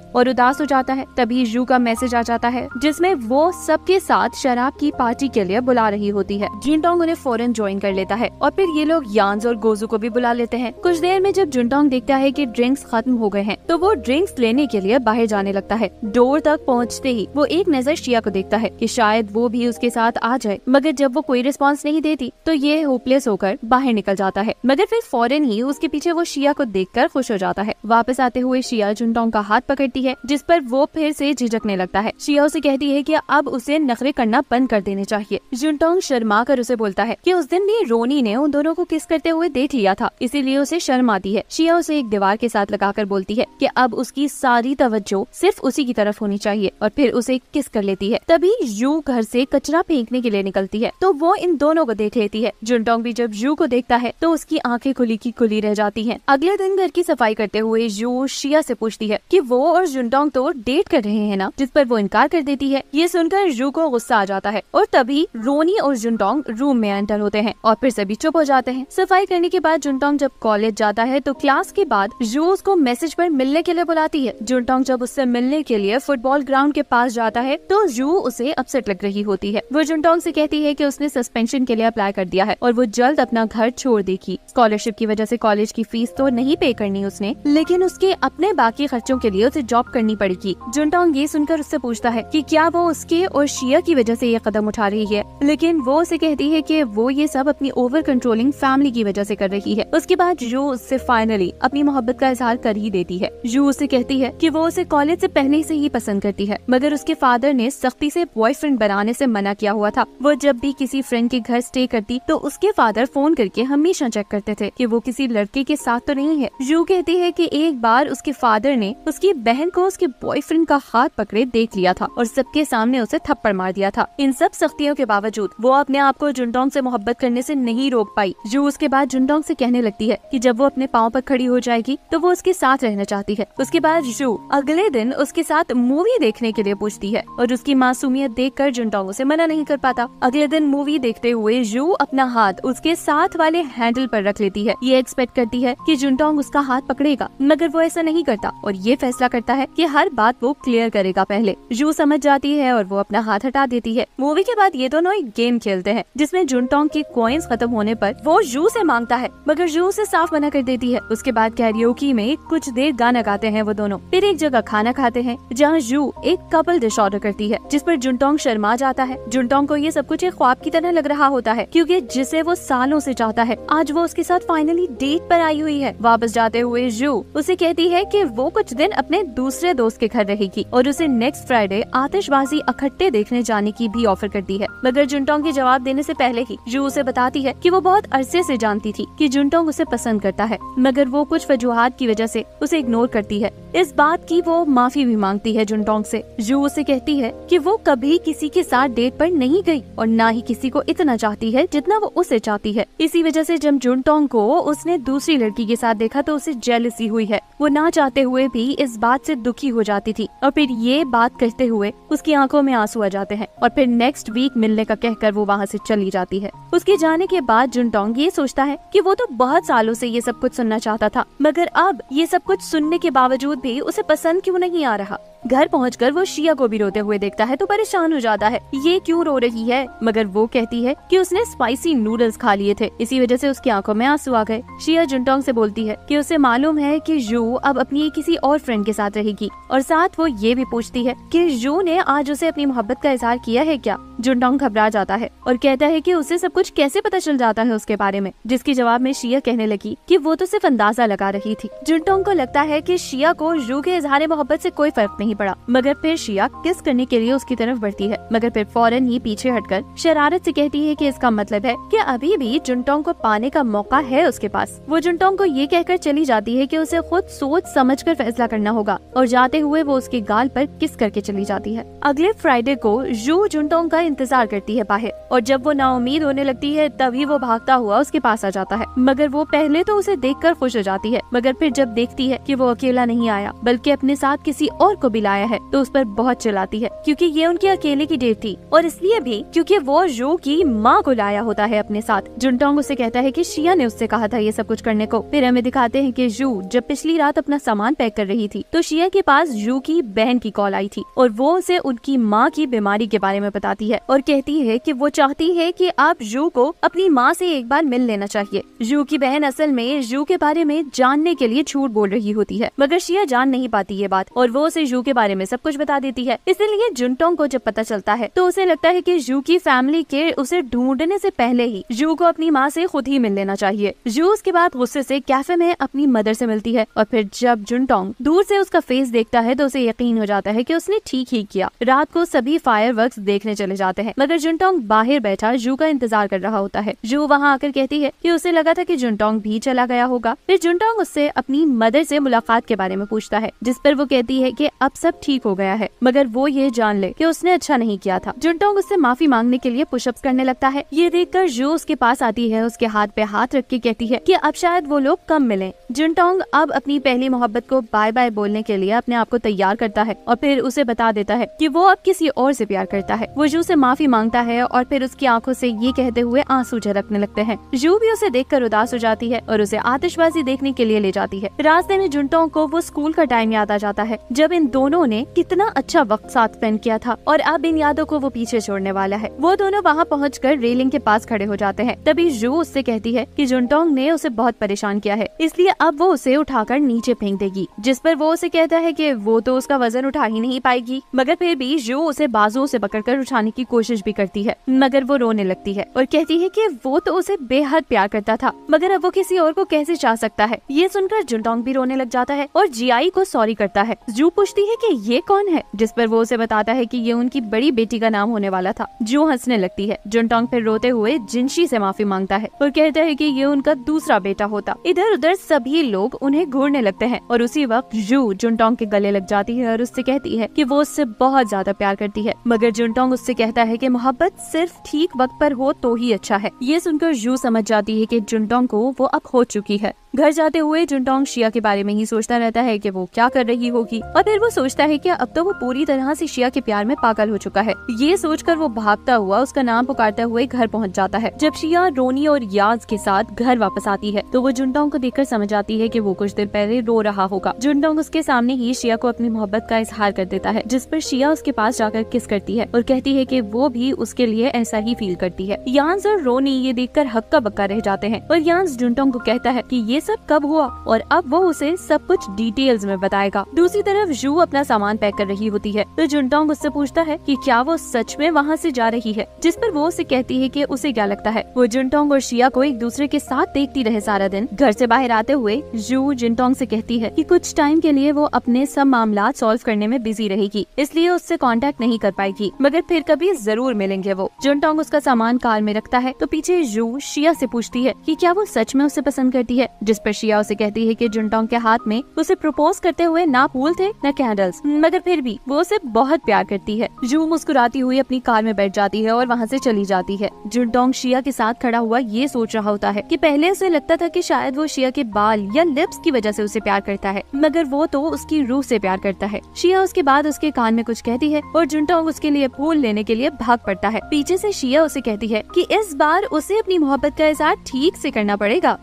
और उदास हो जाता है तभी जू का मैसेज आ जाता है जिसमे वो सबके साथ शराब की पार्टी के लिए बुला रही होती है जुनटोंग उन्हें फॉरन ज्वाइन कर लेता है और फिर ये लोग यांस और गोजू को भी बुला लेते हैं कुछ देर में जब जुनटोंग देखता है की ड्रिंक्स खत्म हो गए हैं तो वो ड्रिंक्स लेने के लिए बाहर जाने लगता है डोर तक पहुँचते ही वो एक नजर शिया को देखता है की शायद वो भी उसके साथ आ जाए मगर जब वो कोई रिस्पॉन्स नहीं देती तो ये होपलेस होकर बाहर निकल जाता है मगर फिर फौरन ही उसके पीछे वो शिया को देख खुश हो जाता है वापस आते हुए शिया जुनटोंग का हाथ पकड़ती है जिस पर वो फिर से झिझकने लगता है शिया उसे कहती है की अब उसे नखरे करना बंद कर देने चाहिए जुनटोंग शर्मा कर उसे बोलता है की उस दिन भी रोनी ने उन दोनों को किस करते हुए देख लिया था इसीलिए उसे शर्म आती है शिया उसे एक दीवार के साथ लगाकर बोलती है की अब उसकी सारी तवज्जो सिर्फ उसी की तरफ होनी चाहिए और फिर उसे किस कर लेती है तभी यू घर से कचरा फेंकने के लिए निकलती है तो वो इन दोनों को देख लेती है जुनटोंग भी जब जू को देखता है तो उसकी आंखें खुली की खुली रह जाती हैं। अगले दिन घर की सफाई करते हुए जू शिया से पूछती है कि वो और जुनडोंग तो डेट कर रहे हैं ना जिस पर वो इनकार कर देती है ये सुनकर जू को गुस्सा आ जाता है और तभी रोनी और जुनडोंग रूम में एंटर होते हैं और फिर सभी चुप हो जाते हैं सफाई करने के बाद जुनडोंग जब कॉलेज जाता है तो क्लास के बाद जू उसको मैसेज पर मिलने के लिए बुलाती है जुनडोंग जब उससे मिलने के लिए फुटबॉल ग्राउंड के पास जाता है तो जू उसे अपसेट लग रही होती है वो जुनडोंग से कहती है की उसने सस्पेंशन के लिए अप्लाई कर दिया है और वो जल्द जल्द अपना घर छोड़ देगी स्कॉलरशिप की वजह से कॉलेज की फीस तो नहीं पे करनी उसने लेकिन उसके अपने बाकी खर्चों के लिए उसे जॉब करनी पड़ेगी जुनटोंग ये सुनकर उससे पूछता है कि क्या वो उसके और शिया की वजह से ये कदम उठा रही है लेकिन वो उसे कहती है कि वो ये सब अपनी ओवर कंट्रोलिंग फैमिली की वजह से कर रही है उसके बाद यू उससे फाइनली अपनी मोहब्बत का इजहार कर ही देती है यू उसे कहती है कि वो उसे कॉलेज से पहले से ही पसंद करती है मगर उसके फादर ने सख्ती से बॉयफ्रेंड बनाने से मना किया हुआ था वो जब भी किसी फ्रेंड के घर स्टे करती तो उसके फादर फादर फोन करके हमेशा चेक करते थे कि वो किसी लड़के के साथ तो नहीं है जू कहती है कि एक बार उसके फादर ने उसकी बहन को उसके बॉयफ्रेंड का हाथ पकड़े देख लिया था और सबके सामने उसे थप्पड़ मार दिया था इन सब सख्तियों के बावजूद वो अपने आप को जुनडोंग ऐसी मोहब्बत करने ऐसी नहीं रोक पाई जू उसके बाद जुनडोंग ऐसी कहने लगती है की जब वो अपने पाँव आरोप खड़ी हो जाएगी तो वो उसके साथ रहना चाहती है उसके बाद जू अगले दिन उसके साथ मूवी देखने के लिए पूछती है और उसकी मासूमियत देख कर जुनडोंग ऐसी मना नहीं कर पाता अगले दिन मूवी देखते हुए जू अपना हाथ उसके साथ वाले हैंडल पर रख लेती है ये एक्सपेक्ट करती है कि जुनटोंग उसका हाथ पकड़ेगा मगर वो ऐसा नहीं करता और ये फैसला करता है कि हर बात वो क्लियर करेगा पहले जू समझ जाती है और वो अपना हाथ हटा देती है मूवी के बाद ये दोनों एक गेम खेलते हैं जिसमे जुनटोंग के कॉइन्स खत्म होने पर वो जू से मांगता है मगर जू उसे साफ मना कर देती है उसके बाद कैरियोकी में कुछ देर गाना गाते हैं वो दोनों फिर एक जगह खाना खाते हैं जहाँ जू एक कपल डिश ऑर्डर करती है जिस पर जुनटोंग शर्मा जाता है जुनटोंग को ये सब कुछ एक ख्वाब की तरह लग रहा होता है क्योंकि जिसे वो सालों से चाहता है आज वो उसके साथ फाइनली डेट पर आई हुई है वापस जाते हुए जू उसे कहती है कि वो कुछ दिन अपने दूसरे दोस्त के घर रहेगी और उसे नेक्स्ट फ्राइडे आतिशबाजी इकट्ठे देखने जाने की भी ऑफर करती है मगर जुनटोंग के जवाब देने ऐसी पहले ही जू उसे बताती है की वो बहुत अरसे ऐसी जानती थी की जुनटोंग उसे पसंद करता है मगर वो कुछ वजूहत की वजह ऐसी उसे इग्नोर करती है इस बात की वो माफी भी मांगती है जुनटोंग से जू उसे कहती है कि वो कभी किसी के साथ डेट पर नहीं गई और ना ही किसी को इतना चाहती है जितना वो उसे चाहती आती है इसी वजह से जब जुनटोंग को उसने दूसरी लड़की के साथ देखा तो उसे जेलसी हुई है वो ना चाहते हुए भी इस बात से दुखी हो जाती थी और फिर ये बात कहते हुए उसकी आंखों में आंसू आ जाते हैं और फिर नेक्स्ट वीक मिलने का कहकर वो वहाँ से चली जाती है उसके जाने के बाद जुनटोंग ये सोचता है की वो तो बहुत सालों ऐसी ये सब कुछ सुनना चाहता था मगर अब ये सब कुछ सुनने के बावजूद भी उसे पसंद क्यों नहीं आ रहा घर पहुँच वो शिया को भी रोते हुए देखता है तो परेशान हो जाता है ये क्यों रो रही है मगर वो कहती है कि उसने स्पाइसी नूडल्स खा खा लिए थे इसी वजह से उसकी आंखों में आंसू आ गए शिया जुनटोंग से बोलती है कि उसे मालूम है कि जू अब अपनी किसी और फ्रेंड के साथ रहेगी और साथ वो ये भी पूछती है कि जू ने आज उसे अपनी मोहब्बत का इजहार किया है क्या जुनटोंग घबरा जाता है और कहता है कि उसे सब कुछ कैसे पता चल जाता है उसके बारे में जिसके जवाब में शिया कहने लगी कि वो तो सिर्फ अंदाजा लगा रही थी जुनटोंग को लगता है कि शिया को जू के इजहार मोहब्बत से कोई फर्क नहीं पड़ा मगर फिर शिया किस करने के लिए उसकी तरफ बढ़ती है मगर फिर फौरन ही पीछे हटकर शरारत से कहती है कि इसका मतलब है कि अभी अभी भी जुनटोंग को पाने का मौका है उसके पास वो जुनटोंग को ये कहकर चली जाती है कि उसे खुद सोच समझ कर फैसला करना होगा और जाते हुए वो उसके गाल पर किस करके चली जाती है अगले फ्राइडे को जू जुनटोंग का इंतजार करती है बाहर और जब वो नाउमीद होने लगती है तभी वो भागता हुआ उसके पास आ जाता है मगर वो पहले तो उसे देख कर खुश हो जाती है मगर फिर जब देखती है की वो अकेला नहीं आया बल्कि अपने साथ किसी और को भी लाया है तो उस पर बहुत चिल्लाती है क्यूँकी ये उनकी अकेले की डेट थी और इसलिए भी क्यूँकी वो जू की माँ को लाया होता है अपने साथ जुनटोंग उसे कहता है कि शिया ने उससे कहा था ये सब कुछ करने को फिर हमें दिखाते हैं कि जू जब पिछली रात अपना सामान पैक कर रही थी तो शिया के पास जू की बहन की कॉल आई थी और वो उसे उनकी माँ की बीमारी के बारे में बताती है और कहती है की वो चाहती है की आप जू को अपनी माँ ऐसी एक बार मिल लेना चाहिए जू की बहन असल में जू के बारे में जानने के लिए झूठ बोल रही होती है मगर शिया जान नहीं पाती ये बात और वो उसे जू के बारे में सब कुछ बता देती है इसीलिए जुनटोंग को जब पता चलता है तो उसे लगता है की जू की फैमिली के उसे ढूंढने से पहले ही जू को अपनी माँ से खुद ही मिल लेना चाहिए जू उसके बाद गुस्से से कैफे में अपनी मदर से मिलती है और फिर जब जुनटोंग दूर से उसका फेस देखता है तो उसे यकीन हो जाता है की उसने ठीक ही किया रात को सभी फायर देखने चले जाते हैं मगर जुनटोंग बाहर बैठा जू का इंतजार कर रहा होता है जू वहाँ आकर कहती है की उसे लगा था की जुनटोंग भी चला गया होगा फिर जुनटोंग उससे अपनी मदर से मुलाकात के बारे में पूछता है जिस पर वो कहती है कि अब सब ठीक हो गया है मगर वो ये जान ले कि उसने अच्छा नहीं किया था जुनटोंग उससे माफी मांगने के लिए पुशअप करने लगता है ये देखकर जू उसके पास आती है उसके हाथ पे हाथ रख के कहती है कि अब शायद वो लोग कम मिले जुनटोंग अब अपनी पहली मोहब्बत को बाय बाय बोलने के लिए अपने आप को तैयार करता है और फिर उसे बता देता है कि वो अब किसी और से प्यार करता है वो जू से माफी मांगता है और फिर उसकी आंखों से ये कहते हुए आंसू झलकने लगते हैं जू भी उसे देखकर उदास हो जाती है और उसे आतिशबाजी देखने के लिए ले जाती है रास्ते में जुनटोंग को वो स्कूल का टाइम याद आ जाता है जब इन दोनों ने कितना अच्छा वक्त साथ स्पेंड किया था और अब इन यादों को वो पीछे छोड़ने वाला है वो दोनों वहाँ पहुँच रेलिंग के पास खड़े हो जाते हैं हैं तभी जू उससे कहती है कि जुनटोंग ने उसे बहुत परेशान किया है इसलिए अब वो उसे उठाकर नीचे फेंक देगी जिस पर वो उसे कहता है कि वो तो उसका वजन उठा ही नहीं पाएगी मगर फिर भी जू उसे बाजू से पकड़कर उठाने की कोशिश भी करती है मगर वो रोने लगती है और कहती है की वो तो उसे बेहद प्यार करता था मगर अब वो किसी और को कैसे चाह सकता है ये सुनकर जुनटोंग भी रोने लग जाता है और जी को सॉरी करता है जू पूछती है की ये कौन है जिस पर वो उसे बताता है की ये उनकी बड़ी बेटी का नाम होने वाला था जू हंसने लगती है जुनटोंग फिर रोते हुए जिनशी से से माफी मांगता है और कहता है कि ये उनका दूसरा बेटा होता इधर उधर सभी लोग उन्हें घूरने लगते हैं और उसी वक्त जू जुनटोंग के गले लग जाती है और उससे कहती है कि वो उससे बहुत ज्यादा प्यार करती है मगर जुनटोंग उससे कहता है कि मोहब्बत सिर्फ ठीक वक्त पर हो तो ही अच्छा है ये सुनकर जू समझ जाती है कि जुनटोंग को वो अब हो चुकी है घर जाते हुए जुनटोंग शिया के बारे में ही सोचता रहता है कि वो क्या कर रही होगी और फिर वो सोचता है कि अब तो वो पूरी तरह से शिया के प्यार में पागल हो चुका है ये सोचकर वो भागता हुआ उसका नाम पुकारता हुए घर पहुँच जाता है जब शिया रोनी और याज के साथ घर वापस आती है तो वो जुनटोंग को देखकर समझ आती है की वो कुछ देर पहले रो रहा होगा जुनटोंग उसके सामने ही शिया को अपनी मोहब्बत का इजहार कर देता है जिस पर शिया उसके पास जाकर किस करती है और कहती है की वो भी उसके लिए ऐसा ही फील करती है यांस और रोनी ये देखकर हक्का बक्का रह जाते हैं और यांस जुनटोंग को कहता है की ये सब कब हुआ और अब वो उसे सब कुछ डिटेल्स में बताएगा दूसरी तरफ जू अपना सामान पैक कर रही होती है तो जुनटोंग उससे पूछता है कि क्या वो सच में वहाँ से जा रही है जिस पर वो उसे कहती है कि उसे क्या लगता है वो जुनटोंग और शिया को एक दूसरे के साथ देखती रहे सारा दिन घर से बाहर आते हुए जू जिनटोंग से कहती है कि कुछ टाइम के लिए वो अपने सब मामला सॉल्व करने में बिजी रहेगी इसलिए उससे कॉन्टेक्ट नहीं कर पाएगी मगर फिर कभी जरूर मिलेंगे वो जुनटोंग उसका सामान कार में रखता है तो पीछे जू शिया से पूछती है कि क्या वो सच में उसे पसंद करती है जिस जिस पर शिया उसे कहती है कि जुनटोंग के हाथ में उसे प्रपोज करते हुए ना फूल थे न कैंडल्स मगर फिर भी वो उसे बहुत प्यार करती है जू मुस्कुराती हुई अपनी कार में बैठ जाती है और वहाँ से चली जाती है जुनटोंग शिया के साथ खड़ा हुआ ये सोच रहा होता है की पहले उसे लगता था की शायद वो शिया के बाल या लिप्स की वजह ऐसी उसे प्यार करता है मगर वो तो उसकी रूह ऐसी प्यार करता है शिया उसके बाद उसके कान में कुछ कहती है और जुनटोंग उसके लिए फूल लेने के लिए भाग पड़ता है पीछे ऐसी शिया उसे कहती है की इस बार उसे अपनी मोहब्बत का इजहार ठीक से करना पड़ेगा